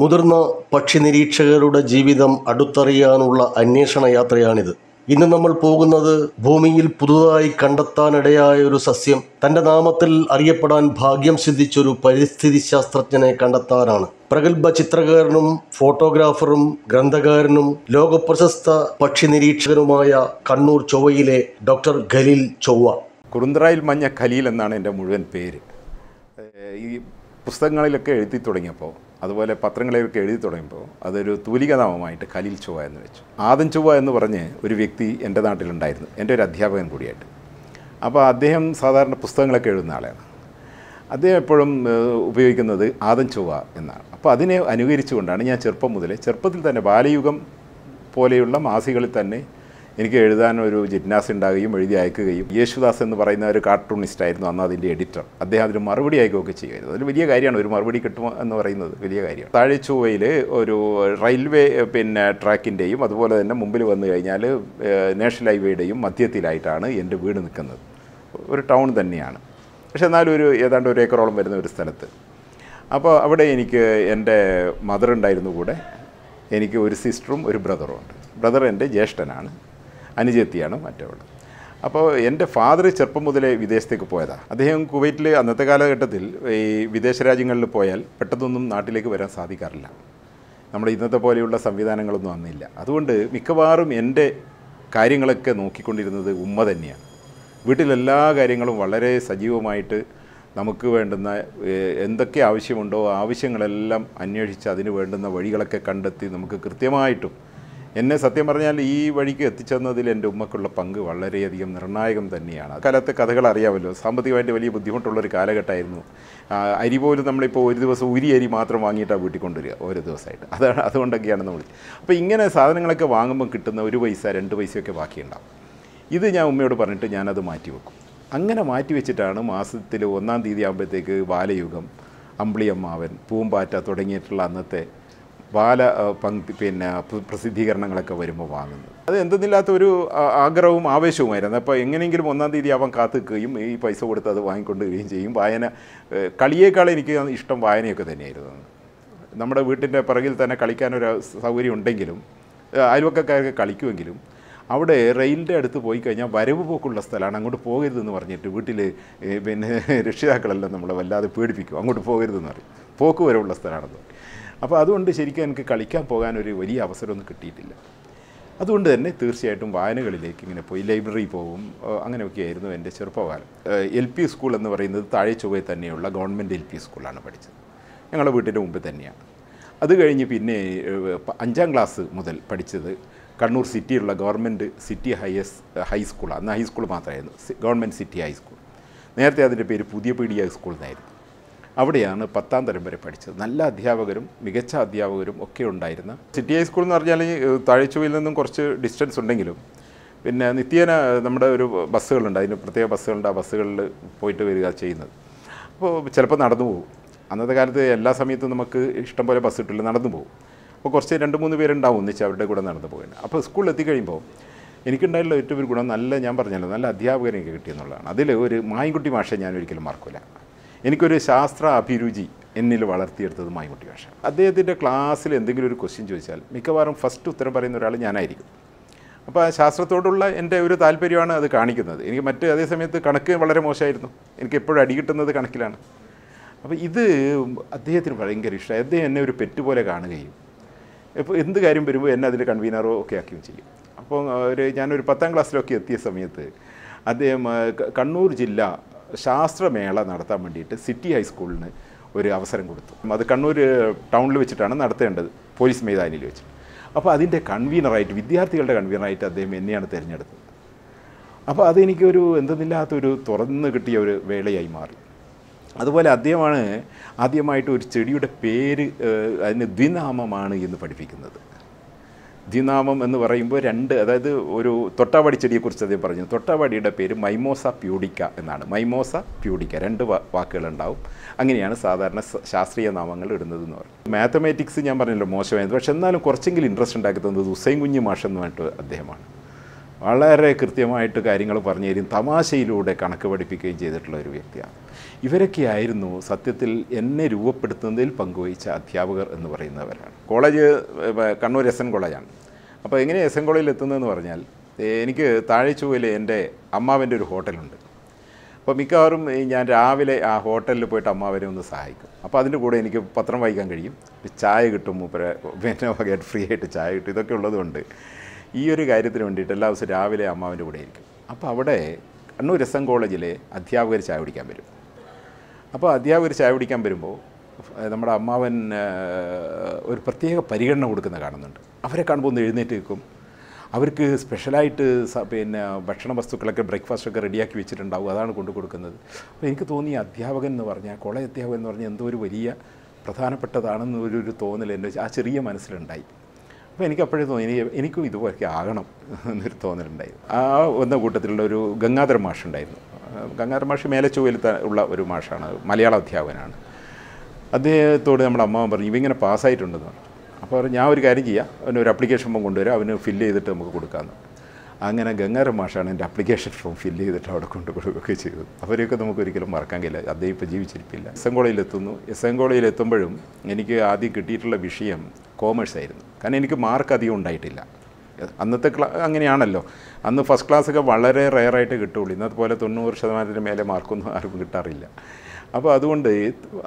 മുതിർന്ന പക്ഷി നിരീക്ഷകരുടെ ജീവിതം അടുത്തറിയാനുള്ള അന്വേഷണ യാത്രയാണിത് ഇന്ന് നമ്മൾ പോകുന്നത് ഭൂമിയിൽ പുതുതായി കണ്ടെത്താനിടയായ ഒരു സസ്യം തൻ്റെ നാമത്തിൽ അറിയപ്പെടാൻ ഭാഗ്യം സിദ്ധിച്ചൊരു പരിസ്ഥിതി ശാസ്ത്രജ്ഞനെ കണ്ടെത്താനാണ് പ്രഗത്ഭ ചിത്രകാരനും ഫോട്ടോഗ്രാഫറും ഗ്രന്ഥകാരനും ലോകപ്രശസ്ത പക്ഷി നിരീക്ഷകനുമായ കണ്ണൂർ ചൊവ്വയിലെ ഡോക്ടർ ഖലീൽ ചൊവ്വ കുറുന്തറായിൽ മഞ്ഞ ഖലീൽ എന്നാണ് എൻ്റെ മുഴുവൻ പേര് ഈ പുസ്തകങ്ങളിലൊക്കെ എഴുതി തുടങ്ങിയപ്പോൾ അതുപോലെ പത്രങ്ങളെയൊക്കെ എഴുതി തുടങ്ങുമ്പോൾ അതൊരു തൂലികനാമമായിട്ട് ഖലീൽ ചൊവ്വ എന്ന് വെച്ചു ആദം ചൊവ്വ എന്ന് പറഞ്ഞ് ഒരു വ്യക്തി എൻ്റെ നാട്ടിലുണ്ടായിരുന്നു എൻ്റെ ഒരു അധ്യാപകൻ കൂടിയായിട്ട് അപ്പോൾ അദ്ദേഹം സാധാരണ പുസ്തകങ്ങളൊക്കെ എഴുതുന്ന ആളാണ് അദ്ദേഹം എപ്പോഴും ഉപയോഗിക്കുന്നത് ആദം ചൊവ്വ എന്നാണ് അപ്പോൾ അതിനെ അനുകരിച്ചുകൊണ്ടാണ് ഞാൻ ചെറുപ്പം മുതലേ ചെറുപ്പത്തിൽ തന്നെ ബാലയുഗം പോലെയുള്ള മാസികളിൽ തന്നെ എനിക്ക് എഴുതാൻ ഒരു ജിജ്ഞാസ ഉണ്ടാകുകയും എഴുതി അയക്കുകയും യേശുദാസ് എന്ന് പറയുന്ന ഒരു കാർട്ടൂണിസ്റ്റ് ആയിരുന്നു അന്ന് അതിൻ്റെ എഡിറ്റർ അദ്ദേഹം അതിന് മറുപടി അയക്കുകയൊക്കെ ചെയ്യുമായിരുന്നു അതിൽ വലിയ കാര്യമാണ് ഒരു മറുപടി കിട്ടുമോ എന്ന് പറയുന്നത് വലിയ കാര്യമാണ് താഴെ ചൊവ്വയിൽ ഒരു റെയിൽവേ പിന്നെ ട്രാക്കിൻ്റെയും അതുപോലെ തന്നെ മുമ്പിൽ വന്നു കഴിഞ്ഞാൽ നാഷണൽ ഹൈവേയുടെയും മധ്യത്തിലായിട്ടാണ് എൻ്റെ വീട് നിൽക്കുന്നത് ഒരു ടൗൺ തന്നെയാണ് പക്ഷെ എന്നാലും ഒരു ഏതാണ്ട് ഒരു ഏക്കറോളം വരുന്ന ഒരു സ്ഥലത്ത് അപ്പോൾ അവിടെ എനിക്ക് എൻ്റെ മദർ ഉണ്ടായിരുന്നു കൂടെ എനിക്ക് ഒരു സിസ്റ്ററും ഒരു ബ്രദറും ഉണ്ട് ബ്രദർ എൻ്റെ ജ്യേഷ്ഠനാണ് അനുജത്തിയാണ് മറ്റവൾ അപ്പോൾ എൻ്റെ ഫാദർ ചെറുപ്പം മുതലേ വിദേശത്തേക്ക് പോയതാണ് അദ്ദേഹം കുവൈറ്റിൽ അന്നത്തെ കാലഘട്ടത്തിൽ ഈ വിദേശ രാജ്യങ്ങളിൽ പോയാൽ പെട്ടെന്നൊന്നും നാട്ടിലേക്ക് വരാൻ സാധിക്കാറില്ല നമ്മുടെ ഇന്നത്തെ പോലെയുള്ള സംവിധാനങ്ങളൊന്നും അന്നില്ല അതുകൊണ്ട് മിക്കവാറും എൻ്റെ കാര്യങ്ങളൊക്കെ നോക്കിക്കൊണ്ടിരുന്നത് ഉമ്മ തന്നെയാണ് വീട്ടിലെല്ലാ കാര്യങ്ങളും വളരെ സജീവമായിട്ട് നമുക്ക് വേണ്ടുന്ന എന്തൊക്കെ ആവശ്യമുണ്ടോ ആവശ്യങ്ങളെല്ലാം അന്വേഷിച്ച് അതിന് വേണ്ടുന്ന വഴികളൊക്കെ കണ്ടെത്തി നമുക്ക് കൃത്യമായിട്ടും എന്നെ സത്യം പറഞ്ഞാൽ ഈ വഴിക്ക് എത്തിച്ചെന്നതിൽ എൻ്റെ ഉമ്മക്കുള്ള പങ്ക് വളരെയധികം നിർണായകം തന്നെയാണ് അക്കാലത്തെ കഥകൾ അറിയാമല്ലോ സാമ്പത്തികമായിട്ട് വലിയ ബുദ്ധിമുട്ടുള്ളൊരു കാലഘട്ടമായിരുന്നു അരി പോലും നമ്മളിപ്പോൾ ഒരു ദിവസം ഉരി അരി മാത്രം വാങ്ങിയിട്ടാണ് വീട്ടിൽ കൊണ്ടുവരിക ഓരോ ദിവസമായിട്ട് അതാണ് അതുകൊണ്ടൊക്കെയാണ് നമ്മൾ അപ്പോൾ ഇങ്ങനെ സാധനങ്ങളൊക്കെ വാങ്ങുമ്പോൾ കിട്ടുന്ന ഒരു പൈസ രണ്ട് പൈസയൊക്കെ ബാക്കിയുണ്ടാവും ഇത് ഞാൻ ഉമ്മയോട് പറഞ്ഞിട്ട് ഞാനത് മാറ്റി വെക്കും അങ്ങനെ മാറ്റി വെച്ചിട്ടാണ് മാസത്തിൽ ഒന്നാം തീയതി ആകുമ്പോഴത്തേക്ക് ബാലയുഗം അമ്പിളിയമ്മാവൻ പൂമ്പാറ്റ തുടങ്ങിയിട്ടുള്ള അന്നത്തെ ബാല പങ്ക്തി പിന്നെ പ്രസിദ്ധീകരണങ്ങളൊക്കെ വരുമ്പോൾ വാങ്ങുന്നത് അത് എന്തെന്നില്ലാത്ത ഒരു ആഗ്രഹവും ആവേശവുമായിരുന്നു അപ്പോൾ എങ്ങനെയെങ്കിലും ഒന്നാം തീയതി കാത്തു കാത്തുക്കുകയും ഈ പൈസ കൊടുത്ത് അത് വാങ്ങിക്കൊണ്ടുവരികയും ചെയ്യും വായന കളിയേക്കാൾ എനിക്ക് ഇഷ്ടം വായനയൊക്കെ തന്നെയായിരുന്നു നമ്മുടെ വീട്ടിൻ്റെ പിറകിൽ തന്നെ കളിക്കാനൊരു സൗകര്യം ഉണ്ടെങ്കിലും അയൽവക്കക്കാരൊക്കെ കളിക്കുമെങ്കിലും അവിടെ റെയിലിൻ്റെ അടുത്ത് പോയി കഴിഞ്ഞാൽ വരവ് പോക്കുള്ള സ്ഥലമാണ് അങ്ങോട്ട് പോകരുതെന്ന് പറഞ്ഞിട്ട് വീട്ടിൽ പിന്നെ രക്ഷിതാക്കളെല്ലാം നമ്മളെ വല്ലാതെ പേടിപ്പിക്കും അങ്ങോട്ട് പോകരുതെന്ന് പറയും പോക്ക് വരവുള്ള സ്ഥലമാണെന്ന് അപ്പോൾ അതുകൊണ്ട് ശരിക്കും എനിക്ക് കളിക്കാൻ പോകാൻ ഒരു വലിയ അവസരമൊന്നും കിട്ടിയിട്ടില്ല അതുകൊണ്ട് തന്നെ തീർച്ചയായിട്ടും വായനകളിലേക്ക് ഇങ്ങനെ പോയി ലൈബ്രറി പോകും അങ്ങനെയൊക്കെ ആയിരുന്നു എൻ്റെ ചെറുപ്പകാലം എൽ പി സ്കൂൾ എന്ന് പറയുന്നത് താഴെ ചൊവ്വെ തന്നെയുള്ള ഗവൺമെൻറ് എൽ പി സ്കൂളാണ് പഠിച്ചത് ഞങ്ങളുടെ വീട്ടിൻ്റെ മുമ്പ് തന്നെയാണ് അത് കഴിഞ്ഞ് പിന്നെ അഞ്ചാം ക്ലാസ് മുതൽ പഠിച്ചത് കണ്ണൂർ സിറ്റിയിലുള്ള ഗവൺമെൻറ് സിറ്റി ഹയസ് ഹൈസ്കൂളാണ് അന്ന് ഹൈസ്കൂൾ മാത്രമായിരുന്നു ഗവൺമെൻറ് സിറ്റി ഹൈസ്കൂൾ നേരത്തെ അതിൻ്റെ പേര് പുതിയ പീഡിയ സ്കൂൾ എന്നായിരുന്നു അവിടെയാണ് പത്താം തരം വരെ പഠിച്ചത് നല്ല അധ്യാപകരും മികച്ച അധ്യാപകരും ഒക്കെ ഉണ്ടായിരുന്ന സിറ്റി ഹൈസ്കൂൾ എന്ന് പറഞ്ഞാൽ താഴ്ചയിൽ നിന്നും കുറച്ച് ഡിസ്റ്റൻസ് ഉണ്ടെങ്കിലും പിന്നെ നിത്യേന നമ്മുടെ ഒരു ബസ്സുകളുണ്ട് അതിന് പ്രത്യേക ബസ്സുകളുണ്ട് ആ ബസ്സുകളിൽ പോയിട്ട് വരിക ചെയ്യുന്നത് അപ്പോൾ ചിലപ്പോൾ നടന്നു പോകും അന്നത്തെ കാലത്ത് എല്ലാ സമയത്തും നമുക്ക് ഇഷ്ടം പോലെ ബസ് കിട്ടില്ല നടന്നു പോകും അപ്പോൾ കുറച്ച് രണ്ട് മൂന്ന് പേരുണ്ടാവും ഒന്നിച്ച് അവരുടെ കൂടെ നടന്നു പോകുന്നത് അപ്പോൾ സ്കൂളിൽ എത്തിക്കഴിയുമ്പോൾ എനിക്കുണ്ടായിട്ടുള്ള ഏറ്റവും ഒരു ഗുണം നല്ല ഞാൻ പറഞ്ഞല്ലോ നല്ല എനിക്ക് കിട്ടിയെന്നുള്ളതാണ് അതിൽ ഒരു മായൻകുട്ടി മാഷെ ഞാൻ ഒരിക്കലും മറക്കില്ല എനിക്കൊരു ശാസ്ത്ര അഭിരുചി എന്നിൽ വളർത്തിയെടുത്തത് മായ്മുട്ടി ഭാഷ അദ്ദേഹത്തിൻ്റെ ക്ലാസ്സിൽ എന്തെങ്കിലും ഒരു ക്വസ്റ്റ്യൻ ചോദിച്ചാൽ മിക്കവാറും ഫസ്റ്റ് ഉത്തരം പറയുന്ന ഒരാൾ ഞാനായിരിക്കും അപ്പോൾ ശാസ്ത്രത്തോടുള്ള എൻ്റെ ഒരു താല്പര്യമാണ് അത് കാണിക്കുന്നത് എനിക്ക് മറ്റ് അതേ സമയത്ത് കണക്ക് വളരെ മോശമായിരുന്നു എനിക്ക് എപ്പോഴും അടി കിട്ടുന്നത് കണക്കിലാണ് അപ്പോൾ ഇത് അദ്ദേഹത്തിന് ഭയങ്കര ഇഷ്ടമായി അദ്ദേഹം എന്നെ ഒരു പെറ്റ് പോലെ കാണുകയും ഇപ്പോൾ എന്ത് കാര്യം വരുമ്പോൾ എന്നെ അതിൻ്റെ കൺവീനറോ ഒക്കെ ആക്കുകയും ചെയ്യും അപ്പോൾ ഒരു ഞാനൊരു പത്താം ക്ലാസ്സിലൊക്കെ എത്തിയ സമയത്ത് അദ്ദേഹം കണ്ണൂർ ജില്ല ശാസ്ത്രമേള നടത്താൻ വേണ്ടിയിട്ട് സിറ്റി ഹൈസ്കൂളിന് ഒരു അവസരം കൊടുത്തു അത് കണ്ണൂർ ടൗണിൽ വെച്ചിട്ടാണ് നടത്തേണ്ടത് പോലീസ് മൈതാനിയിൽ വെച്ചിട്ട് അപ്പോൾ അതിൻ്റെ കൺവീനറായിട്ട് വിദ്യാർത്ഥികളുടെ കൺവീനറായിട്ട് അദ്ദേഹം എന്നെയാണ് തിരഞ്ഞെടുത്തത് അപ്പോൾ അതെനിക്കൊരു എന്തെന്നില്ലാത്തൊരു തുറന്ന് കിട്ടിയ ഒരു വേളയായി മാറി അതുപോലെ അദ്ദേഹമാണ് ആദ്യമായിട്ട് ഒരു ചെടിയുടെ പേര് അതിന് ദ്വിനാമമാണ് എന്ന് പഠിപ്പിക്കുന്നത് ദിനാമം എന്ന് പറയുമ്പോൾ രണ്ട് അതായത് ഒരു തൊട്ടാവാടി ചെടിയെക്കുറിച്ച് അദ്ദേഹം പറഞ്ഞു തൊട്ടാവാടിയുടെ പേര് മൈമോസ പ്യൂഡിക്ക എന്നാണ് മൈമോസ പ്യൂഡിക്ക രണ്ട് വാക്കുകളുണ്ടാവും അങ്ങനെയാണ് സാധാരണ ശാസ്ത്രീയ നാമങ്ങൾ ഇടുന്നത് എന്ന് പറയുന്നത് മാത്തമാറ്റിക്സ് ഞാൻ പറഞ്ഞല്ലോ മോശമായത് പക്ഷെ എന്നാലും കുറച്ചെങ്കിലും ഇൻട്രസ്റ്റ് ഉണ്ടാക്കുന്നത് ഹുസൈൻ കുഞ്ഞി മാഷ് എന്ന് അദ്ദേഹമാണ് വളരെ കൃത്യമായിട്ട് കാര്യങ്ങൾ പറഞ്ഞു തരും തമാശയിലൂടെ കണക്ക് പഠിപ്പിക്കുകയും ചെയ്തിട്ടുള്ള ഒരു വ്യക്തിയാണ് ഇവരൊക്കെയായിരുന്നു സത്യത്തിൽ എന്നെ രൂപപ്പെടുത്തുന്നതിൽ പങ്കുവഹിച്ച അധ്യാപകർ എന്ന് പറയുന്നവരാണ് കോളേജ് കണ്ണൂർ എസ് എൻ കോളേജാണ് അപ്പോൾ എങ്ങനെ എസ് എൻ കോളേജിൽ എത്തുന്നതെന്ന് പറഞ്ഞാൽ എനിക്ക് താഴെച്ചുവയിൽ എൻ്റെ അമ്മാവൻ്റെ ഒരു ഹോട്ടലുണ്ട് അപ്പോൾ മിക്കവാറും ഞാൻ രാവിലെ ആ ഹോട്ടലിൽ പോയിട്ട് അമ്മാവരെ ഒന്ന് സഹായിക്കും അപ്പോൾ അതിൻ്റെ കൂടെ എനിക്ക് പത്രം വായിക്കാൻ കഴിയും ചായ കിട്ടും മൂപ്പര് പിന്നെ ഫ്രീ ആയിട്ട് ചായ കിട്ടും ഇതൊക്കെ ഉള്ളതുകൊണ്ട് ഈ ഒരു കാര്യത്തിന് വേണ്ടിയിട്ട് എല്ലാ ദിവസവും രാവിലെ അമ്മാവിൻ്റെ കൂടെ ആയിരിക്കും അപ്പോൾ അവിടെ കണ്ണൂർ എസ് എം കോളേജിലെ അധ്യാപകർ ചായ പിടിക്കാൻ വരും അപ്പോൾ അധ്യാപകർ ചായ പിടിക്കാൻ വരുമ്പോൾ നമ്മുടെ അമ്മാവൻ ഒരു പ്രത്യേക പരിഗണന കൊടുക്കുന്ന കാണുന്നുണ്ട് അവരെ കാണുമ്പോൾ ഒന്ന് എഴുന്നേറ്റ് നിൽക്കും അവർക്ക് സ്പെഷ്യലായിട്ട് പിന്നെ ഭക്ഷണ വസ്തുക്കളൊക്കെ ബ്രേക്ക്ഫാസ്റ്റൊക്കെ റെഡിയാക്കി വെച്ചിട്ടുണ്ടാവും അതാണ് കൊണ്ടു കൊടുക്കുന്നത് അപ്പോൾ എനിക്ക് തോന്നി അധ്യാപകൻ എന്ന് പറഞ്ഞാൽ കോളേജ് അധ്യാപകൻ എന്ന് പറഞ്ഞാൽ എന്തോ ഒരു വലിയ പ്രധാനപ്പെട്ടതാണെന്നൊരു ഒരു തോന്നൽ എൻ്റെ ആ ചെറിയ മനസ്സിലുണ്ടായി അപ്പോൾ എനിക്ക് അപ്പോഴേ തോന്നി എനിക്ക് എനിക്കും ഇതുപോലെയൊക്കെ ആകണം എന്നൊരു തോന്നലുണ്ടായിരുന്നു ആ വന്ന കൂട്ടത്തിലുള്ള ഒരു ഗംഗാധര മാഷ് ഉണ്ടായിരുന്നു ഗംഗാധര മാഷ് മേലച്ചുവയിൽ ഉള്ള ഒരു മാഷാണ് മലയാള അധ്യാപകനാണ് അദ്ദേഹത്തോട് നമ്മുടെ അമ്മാവൻ പറഞ്ഞു ഇവിങ്ങനെ പാസ്സായിട്ടുണ്ടെന്ന് പറഞ്ഞു അപ്പോൾ ഞാൻ ഒരു കാര്യം ചെയ്യാം അവനൊരു ഒരു അപ്ലിക്കേഷൻ ഫോം കൊണ്ടുവരാം അവന് ഫില്ല് ചെയ്തിട്ട് നമുക്ക് കൊടുക്കാമെന്ന് അങ്ങനെ ഗംഗാര മാഷാണ് എൻ്റെ അപ്ലിക്കേഷൻ ഫോം ഫില്ല് ചെയ്തിട്ട് അവിടെ കൊണ്ടു കൊടുക്കുകയൊക്കെ ചെയ്തത് അവരെയൊക്കെ നമുക്ക് ഒരിക്കലും മറക്കാൻ കഴിയില്ല അദ്ദേഹം ഇപ്പോൾ ജീവിച്ചിരിപ്പില്ല എസ് എം കോളേജിലെത്തുന്നു എസ് എം കോളേജിലെത്തുമ്പോഴും എനിക്ക് ആദ്യം കിട്ടിയിട്ടുള്ള വിഷയം കോമേഴ്സ് ആയിരുന്നു കാരണം എനിക്ക് മാർക്ക് അധികം ഉണ്ടായിട്ടില്ല അന്നത്തെ ക്ലാ അങ്ങനെയാണല്ലോ അന്ന് ഫസ്റ്റ് ക്ലാസ്സൊക്കെ വളരെ റെയറായിട്ട് കിട്ടുള്ളൂ ഇന്നത്തെ പോലെ തൊണ്ണൂറ് ശതമാനത്തിന് മേലെ മാർക്കൊന്നും ആർക്കും കിട്ടാറില്ല അപ്പോൾ അതുകൊണ്ട്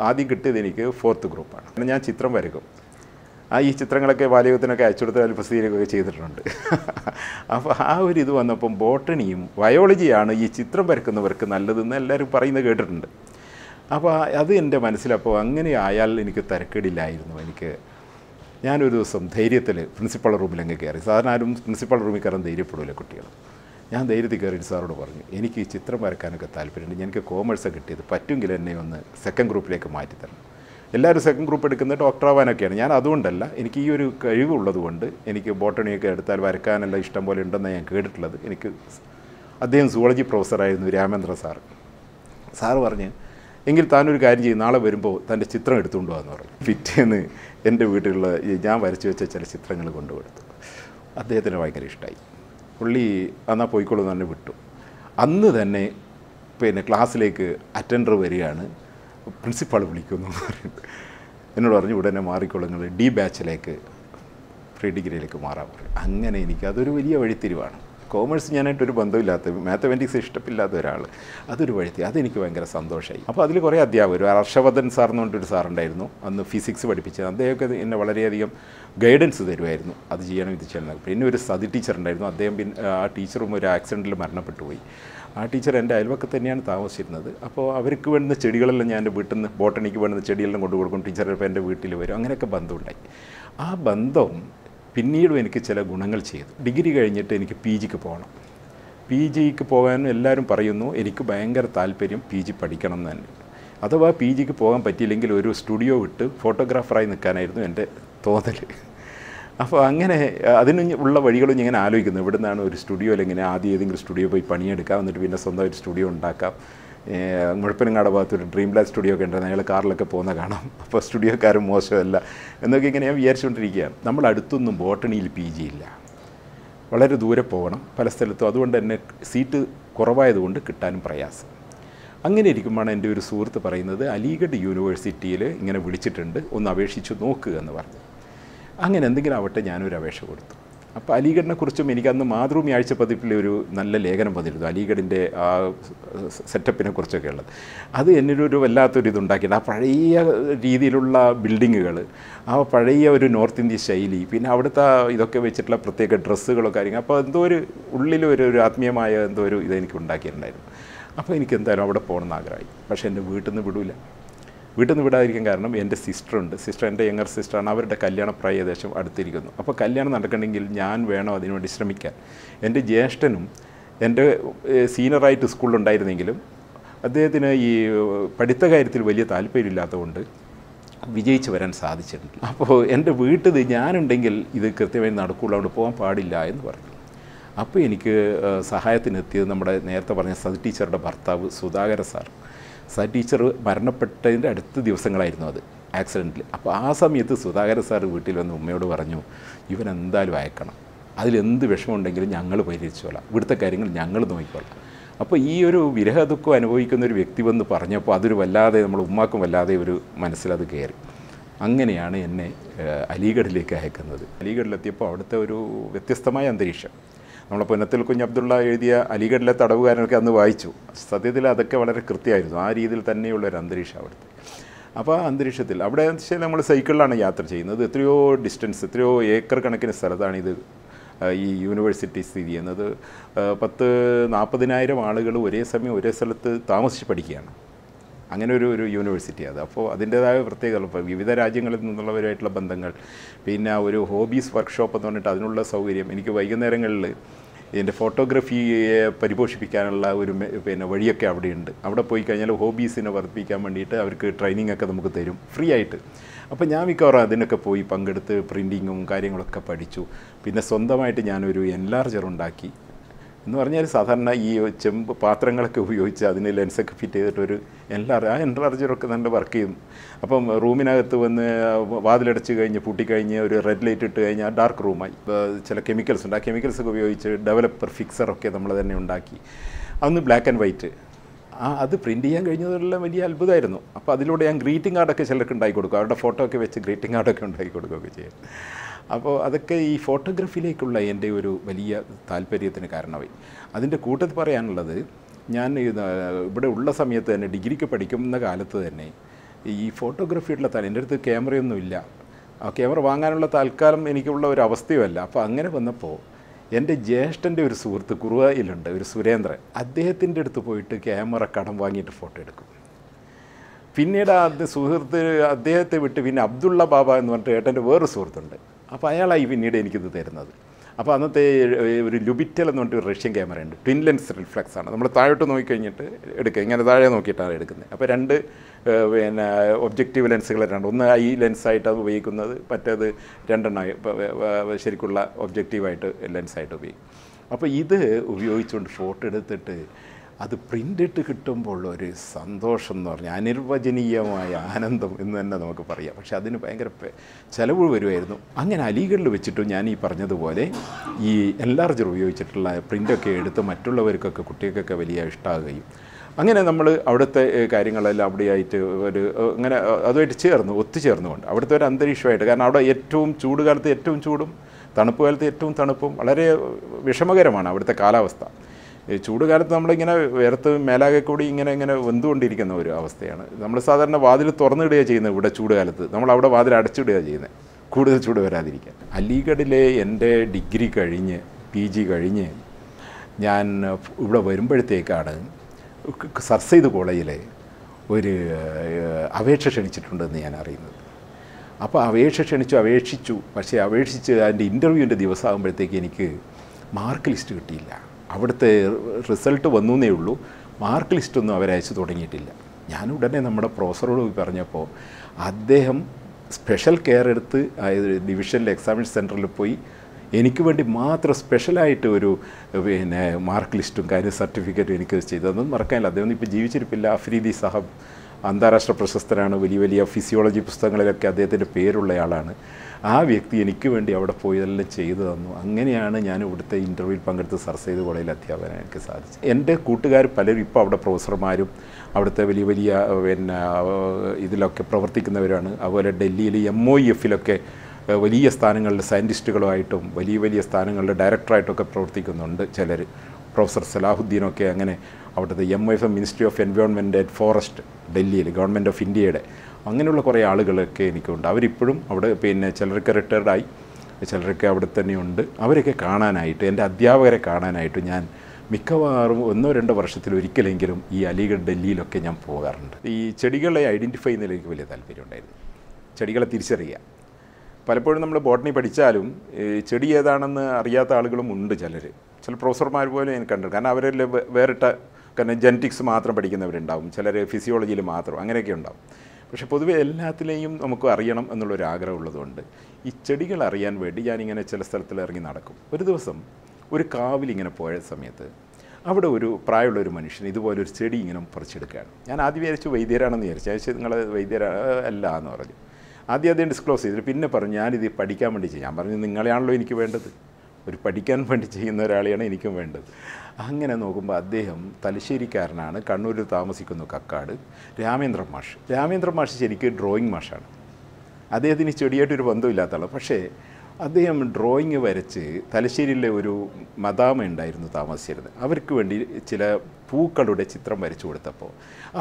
ആദ്യം കിട്ടിയത് എനിക്ക് ഫോർത്ത് ഗ്രൂപ്പാണ് ഞാൻ ചിത്രം വരക്കും ആ ഈ ചിത്രങ്ങളൊക്കെ വാലയുഗത്തിനൊക്കെ അയച്ചു കൊടുത്ത് അതിൽ പ്രസിദ്ധീകരിക്കുകയൊക്കെ ചെയ്തിട്ടുണ്ട് അപ്പോൾ ആ ഒരു ഇത് വന്നപ്പം ബോട്ടണിയും വയോളജിയാണ് ഈ ചിത്രം വരക്കുന്നവർക്ക് നല്ലതെന്ന് എല്ലാവരും പറയുന്നത് കേട്ടിട്ടുണ്ട് അപ്പോൾ അത് എൻ്റെ മനസ്സിലപ്പോൾ അങ്ങനെ ആയാൽ എനിക്ക് തിരക്കേടില്ലായിരുന്നു എനിക്ക് ഞാനൊരു ദിവസം ധൈര്യത്തിൽ പ്രിൻസിപ്പൾ റൂമിലങ്ങ് കയറി സാധാരണ ആരും പ്രിൻസിപ്പൾ റൂമിൽ കയറാൻ ധൈര്യപ്പെടില്ല കുട്ടികൾ ഞാൻ ധൈര്യത്തിൽ കയറിയിട്ട് സാറോട് പറഞ്ഞു എനിക്ക് ഈ ചിത്രം വരക്കാനൊക്കെ താല്പര്യമുണ്ട് എനിക്ക് കോമേഴ്സ് കിട്ടിയത് പറ്റുമെങ്കിൽ എന്നെ ഒന്ന് സെക്കൻഡ് ഗ്രൂപ്പിലേക്ക് മാറ്റി എല്ലാവരും സെക്കൻഡ് ഗ്രൂപ്പ് എടുക്കുന്നത് ആവാനൊക്കെയാണ് ഞാൻ അതുകൊണ്ടല്ല എനിക്ക് ഈ ഒരു കഴിവുള്ളത് കൊണ്ട് എനിക്ക് ബോട്ടണിയൊക്കെ എടുത്താൽ വരക്കാനെല്ലാം ഇഷ്ടം പോലെ ഉണ്ടെന്ന് ഞാൻ കേട്ടിട്ടുള്ളത് എനിക്ക് അദ്ദേഹം സുവോളജി പ്രൊഫസറായിരുന്നു രാമേന്ദ്ര സാർ സാറ് പറഞ്ഞ് എങ്കിൽ താനൊരു കാര്യം ചെയ്യും നാളെ വരുമ്പോൾ തൻ്റെ ചിത്രം എടുത്തുകൊണ്ട് പോകാന്ന് പറഞ്ഞു പിറ്റേന്ന് എൻ്റെ വീട്ടിലുള്ള ഞാൻ വരച്ചു വെച്ച ചില ചിത്രങ്ങൾ കൊണ്ടുകൊടുത്തു അദ്ദേഹത്തിന് ഭയങ്കര ഇഷ്ടമായി പുള്ളി എന്നാൽ പോയിക്കോളൂ എന്ന് തന്നെ വിട്ടു അന്ന് തന്നെ പിന്നെ ക്ലാസ്സിലേക്ക് അറ്റൻഡർ വരികയാണ് പ്രിൻസിപ്പാൾ വിളിക്കുന്നു പറയുന്നത് എന്നോട് പറഞ്ഞു ഉടനെ മാറിക്കൊള്ളുങ്ങൾ ഡി ബാച്ചിലേക്ക് പ്രീ ഡിഗ്രിയിലേക്ക് മാറാൻ പറയും അങ്ങനെ എനിക്ക് അതൊരു വലിയ വഴിത്തിരിവാണ് കോമേഴ്സ് ഞാനായിട്ടൊരു ബന്ധമില്ലാത്ത മാത്തമെറ്റിക്സ് ഇഷ്ടമില്ലാത്ത ഒരാൾ അതൊരു വഴുത്തി അതെനിക്ക് ഭയങ്കര സന്തോഷമായി അപ്പോൾ അതിൽ കുറേ അധ്യാപകർ ഹർഷവർദ്ധൻ സാർ എന്ന് പറഞ്ഞിട്ടൊരു സാറുണ്ടായിരുന്നു അന്ന് ഫിസിക്സ് പഠിപ്പിച്ചത് അദ്ദേഹമൊക്കെ എന്നെ വളരെയധികം ഗൈഡൻസ് തരുമായിരുന്നു അത് ചെയ്യണം ഇത് ചെയ്യണം പിന്നെ ഒരു സതി ടീച്ചർ ഉണ്ടായിരുന്നു അദ്ദേഹം പിന്നെ ആ ടീച്ചറും ഒരു ആക്സിഡൻറ്റിൽ മരണപ്പെട്ടു പോയി ആ ടീച്ചർ എൻ്റെ അയൽവക്കത്ത് തന്നെയാണ് താമസിച്ചിരുന്നത് അപ്പോൾ അവർക്ക് വേണ്ട ചെടികളെല്ലാം ഞാൻ എൻ്റെ വീട്ടിൽ നിന്ന് ബോട്ടണിക്ക് വേണ്ട ചെടികളെല്ലാം കൊണ്ടു കൊടുക്കും ടീച്ചർ ഇപ്പോൾ എൻ്റെ വീട്ടിൽ വരും അങ്ങനെയൊക്കെ ബന്ധമുണ്ടായി ആ ബന്ധം പിന്നീടും എനിക്ക് ചില ഗുണങ്ങൾ ചെയ്തു ഡിഗ്രി കഴിഞ്ഞിട്ട് എനിക്ക് പി ജിക്ക് പോകണം പി ജിക്ക് പോകാനും എല്ലാവരും പറയുന്നു എനിക്ക് ഭയങ്കര താല്പര്യം പി ജി പഠിക്കണം എന്ന് തന്നെ അഥവാ പി ജിക്ക് പോകാൻ പറ്റിയില്ലെങ്കിൽ ഒരു സ്റ്റുഡിയോ വിട്ട് ഫോട്ടോഗ്രാഫറായി നിൽക്കാനായിരുന്നു എൻ്റെ തോന്നൽ അപ്പോൾ അങ്ങനെ അതിന് ഉള്ള വഴികളും ഇങ്ങനെ ആലോചിക്കുന്നു ഇവിടെ നിന്നാണ് ഒരു സ്റ്റുഡിയോ അല്ലെങ്കിൽ ആദ്യം ഏതെങ്കിലും സ്റ്റുഡിയോ പോയി പണിയെടുക്കാം എന്നിട്ട് പിന്നെ സ്വന്തം ഒരു സ്റ്റുഡിയോ ഉണ്ടാക്കാം മുഴപ്പനങ്ങാട ഭാഗത്ത് ഒരു ഡ്രീം ലാസ് സ്റ്റുഡിയോ ഒക്കെ ഉണ്ടായിരുന്നു അയാൾ കാറിലൊക്കെ പോകുന്ന കാണാം അപ്പോൾ സ്റ്റുഡിയോക്കാരും മോശമല്ല എന്നൊക്കെ ഇങ്ങനെ ഞാൻ വിചാരിച്ചുകൊണ്ടിരിക്കുകയാണ് നമ്മൾ അടുത്തൊന്നും ബോട്ടണിയിൽ പി ജി ഇല്ല വളരെ ദൂരെ പോകണം പല സ്ഥലത്തും അതുകൊണ്ട് തന്നെ സീറ്റ് കുറവായതുകൊണ്ട് കിട്ടാനും പ്രയാസം അങ്ങനെ ഇരിക്കുമ്പോഴാണ് എൻ്റെ ഒരു സുഹൃത്ത് പറയുന്നത് അലിഗഡ് യൂണിവേഴ്സിറ്റിയിൽ ഇങ്ങനെ വിളിച്ചിട്ടുണ്ട് ഒന്ന് അപേക്ഷിച്ച് നോക്കുക എന്ന് പറഞ്ഞു അങ്ങനെ എന്തെങ്കിലും ആവട്ടെ ഞാനൊരു അപേക്ഷ കൊടുത്തു അപ്പോൾ അലിഗഡിനെ കുറിച്ചും എനിക്കന്ന് മാതൃഭൂമി ആഴ്ച പതിപ്പിലെ ഒരു നല്ല ലേഖനം പതിരുന്നു അലിഗഡിൻ്റെ ആ സെറ്റപ്പിനെ കുറിച്ചൊക്കെ ഉള്ളത് അത് എന്നിലൊരു വല്ലാത്തൊരു ഇതുണ്ടാക്കിയത് ആ പഴയ രീതിയിലുള്ള ബിൽഡിങ്ങുകൾ ആ പഴയ ഒരു നോർത്ത് ഇന്ത്യ ശൈലി പിന്നെ അവിടുത്തെ ഇതൊക്കെ വെച്ചിട്ടുള്ള പ്രത്യേക ഡ്രസ്സുകളോ കാര്യങ്ങൾ അപ്പോൾ എന്തോ ഒരു ഉള്ളിലൊരു ഒരു ആത്മീയമായ എന്തോ ഒരു ഇതെനിക്ക് ഉണ്ടാക്കിയിട്ടുണ്ടായിരുന്നു അപ്പോൾ എനിക്ക് എന്തായാലും അവിടെ പോകണമെന്ന് ആഗ്രഹമായി പക്ഷേ എൻ്റെ വീട്ടിൽ നിന്ന് വിടൂല വീട്ടിൽ നിന്ന് വിടാതിരിക്കാൻ കാരണം എൻ്റെ സിസ്റ്ററുണ്ട് സിസ്റ്റർ എൻ്റെ യങ്ങർ സിസ്റ്ററാണ് അവരുടെ കല്യാണ പ്രായ ഏകദേശം അടുത്തിരിക്കുന്നു അപ്പോൾ കല്യാണം നടക്കണമെങ്കിൽ ഞാൻ വേണം അതിനുവേണ്ടി ശ്രമിക്കാൻ എൻ്റെ ജ്യേഷ്ഠനും എൻ്റെ സീനിയറായിട്ട് സ്കൂളിലുണ്ടായിരുന്നെങ്കിലും അദ്ദേഹത്തിന് ഈ പഠിത്ത കാര്യത്തിൽ വലിയ താല്പര്യമില്ലാത്തതുകൊണ്ട് വിജയിച്ച് വരാൻ സാധിച്ചിട്ടുണ്ട് അപ്പോൾ എൻ്റെ വീട്ടിൽ ഞാനുണ്ടെങ്കിൽ ഇത് കൃത്യമായി നടക്കുള്ളൂ അവിടെ പോകാൻ പാടില്ല എന്ന് പറഞ്ഞു അപ്പോൾ എനിക്ക് സഹായത്തിനെത്തിയത് നമ്മുടെ നേരത്തെ പറഞ്ഞ സതി ടീച്ചറുടെ ഭർത്താവ് സുധാകര സാർ സാർ ടീച്ചർ മരണപ്പെട്ടതിൻ്റെ അടുത്ത ദിവസങ്ങളായിരുന്നു അത് ആക്സിഡൻറ്റിൽ അപ്പോൾ ആ സമയത്ത് സുധാകരൻ സാർ വീട്ടിൽ വന്ന് ഉമ്മയോട് പറഞ്ഞു ഇവൻ എന്തായാലും അയക്കണം അതിലെന്ത് വിഷമമുണ്ടെങ്കിലും ഞങ്ങൾ പരിഹരിച്ചോളാം ഇവിടുത്തെ കാര്യങ്ങൾ ഞങ്ങൾ നോക്കിക്കോളാം അപ്പോൾ ഈ ഒരു വിരഹ ദുഃഖം അനുഭവിക്കുന്ന ഒരു വ്യക്തി വന്ന് പറഞ്ഞപ്പോൾ അതൊരു വല്ലാതെ നമ്മൾ ഉമ്മാക്കും വല്ലാതെ ഒരു മനസ്സിലത് കയറി അങ്ങനെയാണ് എന്നെ അലീഗഡിലേക്ക് അയക്കുന്നത് അലീഗഡിലെത്തിയപ്പോൾ അവിടുത്തെ ഒരു വ്യത്യസ്തമായ അന്തരീക്ഷം നമ്മളെ പുനത്തിൽ കുഞ്ഞബ്ദുള്ള എഴുതിയ അലിഗഡിലെ തടവുകാരനൊക്കെ അന്ന് വായിച്ചു സത്യത്തിൽ അതൊക്കെ വളരെ കൃത്യമായിരുന്നു ആ രീതിയിൽ തന്നെയുള്ള ഒരു അന്തരീക്ഷം അവിടുത്തെ അപ്പോൾ ആ അന്തരീക്ഷത്തിൽ അവിടെ വെച്ചാൽ നമ്മൾ സൈക്കിളിലാണ് യാത്ര ചെയ്യുന്നത് എത്രയോ ഡിസ്റ്റൻസ് എത്രയോ ഏക്കർ കണക്കിന് സ്ഥലത്താണ് ഇത് ഈ യൂണിവേഴ്സിറ്റി സ്ഥിതി ചെയ്യുന്നത് പത്ത് നാൽപ്പതിനായിരം ആളുകൾ ഒരേ സമയം ഒരേ സ്ഥലത്ത് താമസിച്ച് പഠിക്കുകയാണ് അങ്ങനെ ഒരു ഒരു യൂണിവേഴ്സിറ്റി അത് അപ്പോൾ അതിൻ്റേതായ പ്രത്യേകത ഇപ്പോൾ വിവിധ രാജ്യങ്ങളിൽ നിന്നുള്ളവരുമായിട്ടുള്ള ബന്ധങ്ങൾ പിന്നെ ഒരു ഹോബീസ് വർക്ക്ഷോപ്പ് എന്ന് പറഞ്ഞിട്ട് അതിനുള്ള സൗകര്യം എനിക്ക് വൈകുന്നേരങ്ങളിൽ എൻ്റെ ഫോട്ടോഗ്രഫിയെ പരിപോഷിപ്പിക്കാനുള്ള ഒരു പിന്നെ വഴിയൊക്കെ അവിടെയുണ്ട് അവിടെ പോയി കഴിഞ്ഞാൽ ഹോബീസിനെ വർദ്ധിപ്പിക്കാൻ വേണ്ടിയിട്ട് അവർക്ക് ട്രെയിനിങ് ഒക്കെ നമുക്ക് തരും ഫ്രീ ആയിട്ട് അപ്പോൾ ഞാൻ മിക്കവാറും അതിനൊക്കെ പോയി പങ്കെടുത്ത് പ്രിൻറ്റിങ്ങും കാര്യങ്ങളൊക്കെ പഠിച്ചു പിന്നെ സ്വന്തമായിട്ട് ഞാനൊരു എൻലാർജർ ഉണ്ടാക്കി എന്ന് പറഞ്ഞാൽ സാധാരണ ഈ ചെമ്പ് പാത്രങ്ങളൊക്കെ ഉപയോഗിച്ച് അതിന് ലെൻസൊക്കെ ഫിറ്റ് ചെയ്തിട്ടൊരു എൻലാർ ആ എൻലാർജറൊക്കെ നല്ല വർക്ക് ചെയ്യും അപ്പം റൂമിനകത്ത് വന്ന് വാതിലടച്ച് കഴിഞ്ഞ് പൂട്ടിക്കഴിഞ്ഞ് ഒരു റെഡ് ലൈറ്റ് ഇട്ട് കഴിഞ്ഞാൽ ഡാർക്ക് റൂമായി ചില കെമിക്കൽസ് ഉണ്ട് ആ കെമിക്കൽസൊക്കെ ഉപയോഗിച്ച് ഡെവലപ്പർ ഫിക്സറൊക്കെ നമ്മൾ തന്നെ ഉണ്ടാക്കി അന്ന് ബ്ലാക്ക് ആൻഡ് വൈറ്റ് ആ അത് പ്രിൻ്റ് ചെയ്യാൻ കഴിഞ്ഞതെല്ലാം വലിയ അത്ഭുതമായിരുന്നു അപ്പോൾ അതിലൂടെ ഞാൻ ഗ്രീറ്റിംഗ് കാർഡൊക്കെ ചിലർക്ക് ഉണ്ടാക്കി കൊടുക്കും അവരുടെ ഫോട്ടോ ഒക്കെ വെച്ച് ഗ്രീറ്റിംഗ് കാർഡൊക്കെ ഉണ്ടാക്കി കൊടുക്കുകയൊക്കെ ചെയ്യും അപ്പോൾ അതൊക്കെ ഈ ഫോട്ടോഗ്രാഫിയിലേക്കുള്ള എൻ്റെ ഒരു വലിയ താല്പര്യത്തിന് കാരണമായി അതിൻ്റെ കൂട്ടത്തിൽ പറയാനുള്ളത് ഞാൻ ഇവിടെ ഉള്ള സമയത്ത് തന്നെ ഡിഗ്രിക്ക് പഠിക്കുന്ന കാലത്ത് തന്നെ ഈ ഫോട്ടോഗ്രാഫിയുള്ള താൽ എൻ്റെ അടുത്ത് ക്യാമറയൊന്നുമില്ല ആ ക്യാമറ വാങ്ങാനുള്ള താൽക്കാലം എനിക്കുള്ള ഒരു അവസ്ഥയുമല്ല അപ്പോൾ അങ്ങനെ വന്നപ്പോൾ എൻ്റെ ജ്യേഷ്ഠൻ്റെ ഒരു സുഹൃത്ത് കുറുവായിലുണ്ട് ഒരു സുരേന്ദ്രൻ അദ്ദേഹത്തിൻ്റെ അടുത്ത് പോയിട്ട് ക്യാമറ കടം വാങ്ങിയിട്ട് ഫോട്ടോ എടുക്കും പിന്നീട് ആ സുഹൃത്ത് അദ്ദേഹത്തെ വിട്ട് പിന്നെ അബ്ദുള്ള ബാബ എന്ന് പറഞ്ഞിട്ട് ഏട്ടൻ്റെ വേറൊരു സുഹൃത്തുണ്ട് അപ്പോൾ അയാളായി പിന്നീട് എനിക്കിത് തരുന്നത് അപ്പോൾ അന്നത്തെ ഒരു ലുബിറ്റൽ എന്ന് പറഞ്ഞിട്ട് ഒരു റഷ്യൻ ക്യാമറ ഉണ്ട് ട്വിൻ ലെൻസ് റിഫ്ലക്സ് ആണ് നമ്മൾ താഴോട്ട് നോക്കിക്കഴിഞ്ഞിട്ട് എടുക്കുക ഇങ്ങനെ താഴെ നോക്കിയിട്ടാണ് എടുക്കുന്നത് അപ്പോൾ രണ്ട് പിന്നെ ഒബ്ജക്റ്റീവ് ലെൻസുകൾ രണ്ട് ഒന്ന് ഐ ലെൻസായിട്ട് അത് ഉപയോഗിക്കുന്നത് മറ്റേത് രണ്ടെണ്ണം ശരിക്കുള്ള ഒബ്ജക്റ്റീവായിട്ട് ലെൻസായിട്ട് ഉപയോഗിക്കും അപ്പോൾ ഇത് ഉപയോഗിച്ചുകൊണ്ട് ഫോട്ടോ എടുത്തിട്ട് അത് പ്രിൻ്റിട്ട് കിട്ടുമ്പോൾ ഒരു സന്തോഷം എന്ന് പറഞ്ഞാൽ അനിർവചനീയമായ ആനന്ദം എന്ന് തന്നെ നമുക്ക് പറയാം പക്ഷെ അതിന് ഭയങ്കര ചിലവ് വരുമായിരുന്നു അങ്ങനെ അലീഗഡിൽ വെച്ചിട്ടും ഞാൻ ഈ പറഞ്ഞതുപോലെ ഈ എൻലാർജർ ഉപയോഗിച്ചിട്ടുള്ള പ്രിൻ്റൊക്കെ എടുത്ത് മറ്റുള്ളവർക്കൊക്കെ കുട്ടികൾക്കൊക്കെ വലിയ ഇഷ്ടമാകുകയും അങ്ങനെ നമ്മൾ അവിടുത്തെ കാര്യങ്ങളെല്ലാം ആയിട്ട് ഒരു അങ്ങനെ അതുമായിട്ട് ചേർന്ന് ഒത്തുചേർന്നുകൊണ്ട് അവിടുത്തെ ഒരു അന്തരീക്ഷമായിട്ട് കാരണം അവിടെ ഏറ്റവും ചൂട് കാലത്ത് ഏറ്റവും ചൂടും തണുപ്പ് കാലത്ത് ഏറ്റവും തണുപ്പും വളരെ വിഷമകരമാണ് അവിടുത്തെ കാലാവസ്ഥ ചൂട് കാലത്ത് നമ്മളിങ്ങനെ വേർത്ത് മേലാകെ കൂടി ഇങ്ങനെ ഇങ്ങനെ വെന്തുകൊണ്ടിരിക്കുന്ന ഒരു അവസ്ഥയാണ് നമ്മൾ സാധാരണ വാതിൽ തുറന്നിടുകയാണ് ചെയ്യുന്നത് ഇവിടെ ചൂട് കാലത്ത് നമ്മൾ അവിടെ വാതിൽ അടച്ചിടുക ചെയ്യുന്നത് കൂടുതൽ ചൂട് വരാതിരിക്കാൻ അലിഗഡിലെ എൻ്റെ ഡിഗ്രി കഴിഞ്ഞ് പി ജി കഴിഞ്ഞ് ഞാൻ ഇവിടെ വരുമ്പോഴത്തേക്കാണ് സർസൈദ് സെയ്ദ് കോളേജിലെ ഒരു അപേക്ഷ ക്ഷണിച്ചിട്ടുണ്ടെന്ന് ഞാൻ അറിയുന്നത് അപ്പോൾ അപേക്ഷ ക്ഷണിച്ചു അപേക്ഷിച്ചു പക്ഷേ അപേക്ഷിച്ച് അതിൻ്റെ ഇൻ്റർവ്യൂവിൻ്റെ ദിവസമാകുമ്പോഴത്തേക്ക് എനിക്ക് മാർക്ക് ലിസ്റ്റ് കിട്ടിയില്ല അവിടുത്തെ റിസൾട്ട് വന്നു എന്നേ ഉള്ളൂ മാർക്ക് ലിസ്റ്റൊന്നും അവരയച്ചു തുടങ്ങിയിട്ടില്ല ഞാൻ ഉടനെ നമ്മുടെ പ്രൊഫസറോട് പറഞ്ഞപ്പോൾ അദ്ദേഹം സ്പെഷ്യൽ കെയർ എടുത്ത് ഡിവിഷനിലെ എക്സാമിനേഷൻ സെൻറ്ററിൽ പോയി എനിക്ക് വേണ്ടി മാത്രം സ്പെഷ്യലായിട്ട് ഒരു പിന്നെ മാർക്ക് ലിസ്റ്റും കാര്യം സർട്ടിഫിക്കറ്റും എനിക്ക് ചെയ്തതൊന്നും മറക്കാനില്ല അദ്ദേഹം ഇപ്പോൾ ജീവിച്ചിരിപ്പില്ല അഫ്രീദി സാഹബ് അന്താരാഷ്ട്ര പ്രശസ്തരാണ് വലിയ വലിയ ഫിസിയോളജി പുസ്തകങ്ങളിലൊക്കെ അദ്ദേഹത്തിൻ്റെ ആളാണ് ആ വ്യക്തി എനിക്ക് വേണ്ടി അവിടെ പോയതെല്ലാം ചെയ്തു തന്നു അങ്ങനെയാണ് ഞാൻ ഇവിടുത്തെ ഇൻ്റർവ്യൂവിൽ പങ്കെടുത്ത് സർ സെയ്ദ് കോളേജിൽ അധ്യാപനം എനിക്ക് സാധിച്ചു എൻ്റെ കൂട്ടുകാർ പലരും ഇപ്പോൾ അവിടെ പ്രൊഫസർമാരും അവിടുത്തെ വലിയ വലിയ പിന്നെ ഇതിലൊക്കെ പ്രവർത്തിക്കുന്നവരാണ് അതുപോലെ ഡൽഹിയിൽ എം ഒ എഫിലൊക്കെ e വലിയ സ്ഥാനങ്ങളിൽ സയൻറ്റിസ്റ്റുകളുമായിട്ടും വലിയ വലിയ സ്ഥാനങ്ങളിൽ ഡയറക്ടറായിട്ടൊക്കെ പ്രവർത്തിക്കുന്നുണ്ട് ചിലർ പ്രൊഫസർ സലാഹുദ്ദീനൊക്കെ അങ്ങനെ അവിടുത്തെ M F M ministry of environment and forest ഡൽഹിയിൽ ഗവൺമെൻറ് ഓഫ് ഇന്ത്യയുടെ അങ്ങനെയുള്ള കുറേ ആളുകളൊക്കെ എനിക്കുണ്ട് അവരിപ്പോഴും അവിടെ പിന്നെ ചിലർക്ക് റിട്ടയർഡായി ചിലരൊക്കെ അവിടെ തന്നെയുണ്ട് അവരൊക്കെ കാണാനായിട്ട് എൻ്റെ അധ്യാപകരെ കാണാനായിട്ട് ഞാൻ മിക്കവാറും ഒന്നോ രണ്ടോ വർഷത്തിൽ ഒരിക്കലെങ്കിലും ഈ അലിഗഡ് ഡൽഹിയിലൊക്കെ ഞാൻ പോകാറുണ്ട് ഈ ചെടികളെ ഐഡൻറ്റിഫൈ ചെയ്യുന്നതിൽ എനിക്ക് വലിയ താല്പര്യമുണ്ടായിരുന്നു ചെടികളെ തിരിച്ചറിയുക പലപ്പോഴും നമ്മൾ ബോട്ടണി പഠിച്ചാലും ചെടി ഏതാണെന്ന് അറിയാത്ത ആളുകളും ഉണ്ട് ചിലർ ചില പ്രൊഫസർമാർ പോലും എനിക്ക് കണ്ടിട്ടുണ്ട് കാരണം അവരെല്ലാം വേറിട്ട കാരണം ജനറ്റിക്സ് മാത്രം പഠിക്കുന്നവരുണ്ടാവും ചിലർ ഫിസിയോളജിയിൽ മാത്രം അങ്ങനെയൊക്കെ ഉണ്ടാവും പക്ഷേ പൊതുവെ എല്ലാത്തിലെയും നമുക്ക് അറിയണം എന്നുള്ളൊരു ആഗ്രഹമുള്ളതുകൊണ്ട് ഈ ചെടികൾ അറിയാൻ വേണ്ടി ഞാനിങ്ങനെ ചില സ്ഥലത്തിൽ ഇറങ്ങി നടക്കും ഒരു ദിവസം ഒരു കാവിലിങ്ങനെ പോയ സമയത്ത് അവിടെ ഒരു പ്രായമുള്ള ഒരു മനുഷ്യൻ ഇതുപോലൊരു ചെടി ഇങ്ങനെ പറിച്ചെടുക്കുകയാണ് ഞാൻ ആദ്യം വിചാരിച്ചു വൈദ്യരാണെന്ന് വിചാരിച്ചു പക്ഷേ നിങ്ങൾ വൈദ്യര അല്ല എന്ന് പറഞ്ഞു ആദ്യം ആദ്യം ഡിസ്ക്ലോസ് ചെയ്തിട്ട് പിന്നെ പറഞ്ഞു ഞാനിത് പഠിക്കാൻ വേണ്ടി ചെയ്യും ഞാൻ പറഞ്ഞു നിങ്ങളെയാണല്ലോ എനിക്ക് വേണ്ടത് ഒരു പഠിക്കാൻ വേണ്ടി ചെയ്യുന്ന ഒരാളെയാണ് എനിക്കും വേണ്ടത് അങ്ങനെ നോക്കുമ്പോൾ അദ്ദേഹം തലശ്ശേരിക്കാരനാണ് കണ്ണൂരിൽ താമസിക്കുന്നു കക്കാട് രാമേന്ദ്ര മാഷ് രാമേന്ദ്ര മാഷ് ശരിക്കും ഡ്രോയിങ് മാഷാണ് അദ്ദേഹത്തിന് ചെടിയായിട്ടൊരു ബന്ധമില്ലാത്ത പക്ഷേ അദ്ദേഹം ഡ്രോയിങ് വരച്ച് തലശ്ശേരിയിലെ ഒരു മദാമ ഉണ്ടായിരുന്നു താമസിച്ചിരുന്നത് അവർക്ക് വേണ്ടി ചില പൂക്കളുടെ ചിത്രം വരച്ചു കൊടുത്തപ്പോൾ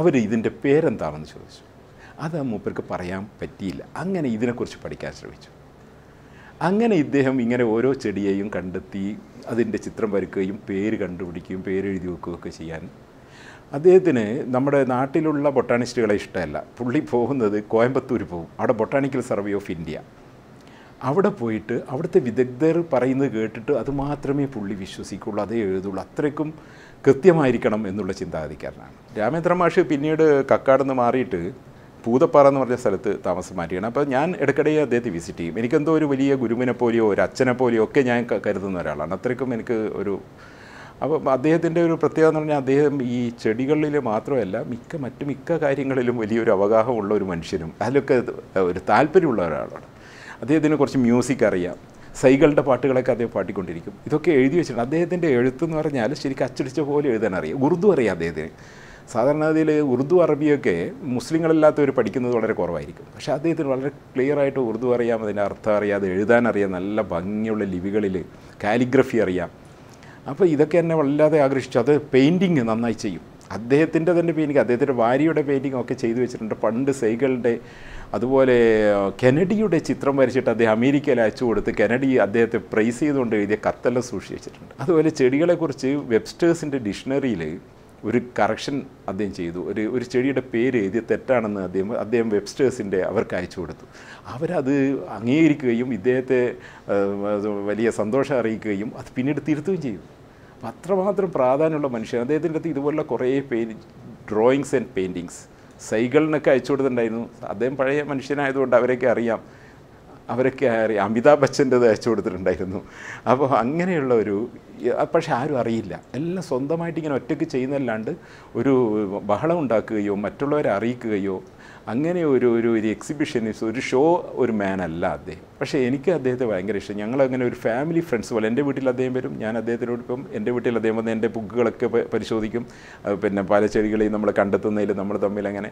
അവർ ഇതിൻ്റെ പേരെന്താണെന്ന് ചോദിച്ചു അത് മൂപ്പർക്ക് പറയാൻ പറ്റിയില്ല അങ്ങനെ ഇതിനെക്കുറിച്ച് പഠിക്കാൻ ശ്രമിച്ചു അങ്ങനെ ഇദ്ദേഹം ഇങ്ങനെ ഓരോ ചെടിയെയും കണ്ടെത്തി അതിൻ്റെ ചിത്രം വരയ്ക്കുകയും പേര് കണ്ടുപിടിക്കുകയും പേരെഴുതി വെക്കുകയൊക്കെ ചെയ്യാൻ അദ്ദേഹത്തിന് നമ്മുടെ നാട്ടിലുള്ള ബൊട്ടാണിസ്റ്റുകളെ ഇഷ്ടമല്ല പുള്ളി പോകുന്നത് കോയമ്പത്തൂർ പോകും അവിടെ ബൊട്ടാണിക്കൽ സർവേ ഓഫ് ഇന്ത്യ അവിടെ പോയിട്ട് അവിടുത്തെ വിദഗ്ധർ പറയുന്നത് കേട്ടിട്ട് അത് മാത്രമേ പുള്ളി വിശ്വസിക്കുള്ളൂ അതേ എഴുതുള്ളൂ അത്രയ്ക്കും കൃത്യമായിരിക്കണം എന്നുള്ള ചിന്താഗതിക്കാരനാണ് രാമേന്ദ്ര മാഷ് പിന്നീട് കക്കാടെന്ന് മാറിയിട്ട് പൂതപ്പാറ എന്ന് പറഞ്ഞ സ്ഥലത്ത് താമസം മാറ്റിയാണ് അപ്പോൾ ഞാൻ ഇടയ്ക്കിടയിൽ അദ്ദേഹത്തെ വിസിറ്റ് ചെയ്യും എനിക്കെന്തോ ഒരു വലിയ ഗുരുവിനെ പോലെയോ ഒരു അച്ഛനെ പോലെയോ ഒക്കെ ഞാൻ കരുതുന്ന ഒരാളാണ് അത്രയ്ക്കും എനിക്ക് ഒരു അപ്പോൾ അദ്ദേഹത്തിൻ്റെ ഒരു പ്രത്യേകത എന്ന് പറഞ്ഞാൽ അദ്ദേഹം ഈ ചെടികളിൽ മാത്രമല്ല മിക്ക മറ്റു മിക്ക കാര്യങ്ങളിലും വലിയൊരു അവഗാഹമുള്ള ഒരു മനുഷ്യനും അതിലൊക്കെ ഒരു താല്പര്യമുള്ള ഒരാളാണ് അദ്ദേഹത്തിന് കുറച്ച് മ്യൂസിക് അറിയാം സൈകളുടെ പാട്ടുകളൊക്കെ അദ്ദേഹം പാട്ടിക്കൊണ്ടിരിക്കും ഇതൊക്കെ എഴുതി വെച്ചിട്ടുണ്ട് അദ്ദേഹത്തിൻ്റെ എഴുത്തെന്ന് പറഞ്ഞാൽ ശരിക്കും അച്ചടിച്ച പോലെ എഴുതാൻ അറിയാം ഉറുദു അറിയാം അദ്ദേഹത്തിന് സാധാരണഗതിയിൽ ഉറുദു അറബിയൊക്കെ മുസ്ലിങ്ങളല്ലാത്തവർ പഠിക്കുന്നത് വളരെ കുറവായിരിക്കും പക്ഷേ അദ്ദേഹത്തിന് വളരെ ക്ലിയർ ആയിട്ട് ഉറുദു അറിയാം അതിൻ്റെ അർത്ഥം അറിയാം അത് എഴുതാൻ അറിയാം നല്ല ഭംഗിയുള്ള ലിപികളിൽ കാലിഗ്രഫി അറിയാം അപ്പോൾ ഇതൊക്കെ എന്നെ വല്ലാതെ ആകർഷിച്ചു അത് പെയിൻറ്റിങ് നന്നായി ചെയ്യും അദ്ദേഹത്തിൻ്റെ തന്നെ പെയിൻറ്റിങ് അദ്ദേഹത്തിൻ്റെ ഭാര്യയുടെ പെയിൻറ്റിങ് ഒക്കെ ചെയ്തു വെച്ചിട്ടുണ്ട് പണ്ട് സൈകളുടെ അതുപോലെ കെനഡിയുടെ ചിത്രം വരച്ചിട്ട് അദ്ദേഹം അമേരിക്കയിൽ അയച്ചു കൊടുത്ത് കെനഡി അദ്ദേഹത്തെ പ്രൈസ് ചെയ്തുകൊണ്ട് എഴുതിയ കത്തെല്ലാം സൂക്ഷിച്ചിട്ടുണ്ട് അതുപോലെ ചെടികളെക്കുറിച്ച് വെബ്സ്റ്റേഴ്സിൻ്റെ ഡിക്ഷണറിയിൽ ഒരു കറക്ഷൻ അദ്ദേഹം ചെയ്തു ഒരു ഒരു ചെടിയുടെ പേര് എഴുതിയ തെറ്റാണെന്ന് അദ്ദേഹം അദ്ദേഹം വെബ്സ്റ്റേഴ്സിൻ്റെ അവർക്ക് അയച്ചു കൊടുത്തു അവരത് അംഗീകരിക്കുകയും ഇദ്ദേഹത്തെ വലിയ സന്തോഷം അറിയിക്കുകയും അത് പിന്നീട് തിരുത്തുകയും ചെയ്തു അപ്പം അത്രമാത്രം പ്രാധാന്യമുള്ള മനുഷ്യൻ അദ്ദേഹത്തിൻ്റെ അടുത്ത് ഇതുപോലുള്ള കുറേ പെയിൻ ഡ്രോയിങ്സ് ആൻഡ് പെയിൻറ്റിങ്സ് സൈകളിനൊക്കെ അയച്ചു കൊടുത്തിട്ടുണ്ടായിരുന്നു അദ്ദേഹം പഴയ മനുഷ്യനായതുകൊണ്ട് അവരെയൊക്കെ അറിയാം അവരൊക്കെ അമിതാഭ് ബച്ചൻ്റെ തയ്ച്ചു കൊടുത്തിട്ടുണ്ടായിരുന്നു അപ്പോൾ അങ്ങനെയുള്ള ഒരു പക്ഷെ ആരും അറിയില്ല എല്ലാം സ്വന്തമായിട്ട് ഇങ്ങനെ ഒറ്റയ്ക്ക് ചെയ്യുന്നതല്ലാണ്ട് ഒരു ബഹളം ഉണ്ടാക്കുകയോ മറ്റുള്ളവരെ അറിയിക്കുകയോ അങ്ങനെ ഒരു ഒരു ഒരു എക്സിബിഷനിസ് ഒരു ഷോ ഒരു മാൻ അല്ല അദ്ദേഹം പക്ഷേ എനിക്ക് അദ്ദേഹത്തെ ഭയങ്കര ഇഷ്ടം ഞങ്ങൾ അങ്ങനെ ഒരു ഫാമിലി ഫ്രണ്ട്സ് പോലെ എൻ്റെ വീട്ടിൽ അദ്ദേഹം വരും ഞാൻ ഇപ്പം എൻ്റെ വീട്ടിൽ അദ്ദേഹം വന്ന് എൻ്റെ ബുക്കുകളൊക്കെ പരിശോധിക്കും പിന്നെ പല ചെടികളെയും നമ്മൾ കണ്ടെത്തുന്നതിൽ നമ്മൾ തമ്മിൽ അങ്ങനെ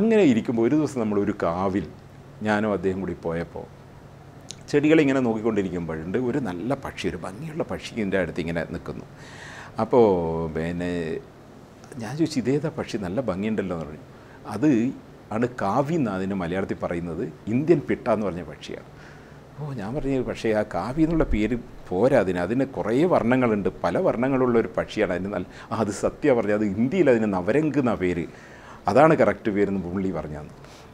അങ്ങനെ ഇരിക്കുമ്പോൾ ഒരു ദിവസം നമ്മൾ ഒരു കാവിൽ ഞാനും അദ്ദേഹം കൂടി പോയപ്പോൾ ചെടികളിങ്ങനെ നോക്കിക്കൊണ്ടിരിക്കുമ്പോഴുണ്ട് ഒരു നല്ല പക്ഷി ഒരു ഭംഗിയുള്ള പക്ഷി എൻ്റെ അടുത്ത് ഇങ്ങനെ നിൽക്കുന്നു അപ്പോൾ പിന്നെ ഞാൻ ചോദിച്ചു ഇതേതാ പക്ഷി നല്ല ഭംഗിയുണ്ടല്ലോ എന്ന് പറഞ്ഞു അത് ആണ് കാവ്യ എന്നാണ് മലയാളത്തിൽ പറയുന്നത് ഇന്ത്യൻ പിട്ട എന്ന് പറഞ്ഞ പക്ഷിയാണ് ഓ ഞാൻ പറഞ്ഞു പക്ഷേ ആ കാവ്യ എന്നുള്ള പേര് പോരാ അതിന് അതിന് കുറേ വർണ്ണങ്ങളുണ്ട് പല വർണ്ണങ്ങളുള്ള ഒരു പക്ഷിയാണ് അതിന് നല്ല അത് സത്യം പറഞ്ഞു അത് ഇന്ത്യയിൽ അതിന് നവരംഗ് എന്ന പേര് അതാണ് കറക്റ്റ് പേരെന്ന് പുള്ളി പറഞ്ഞു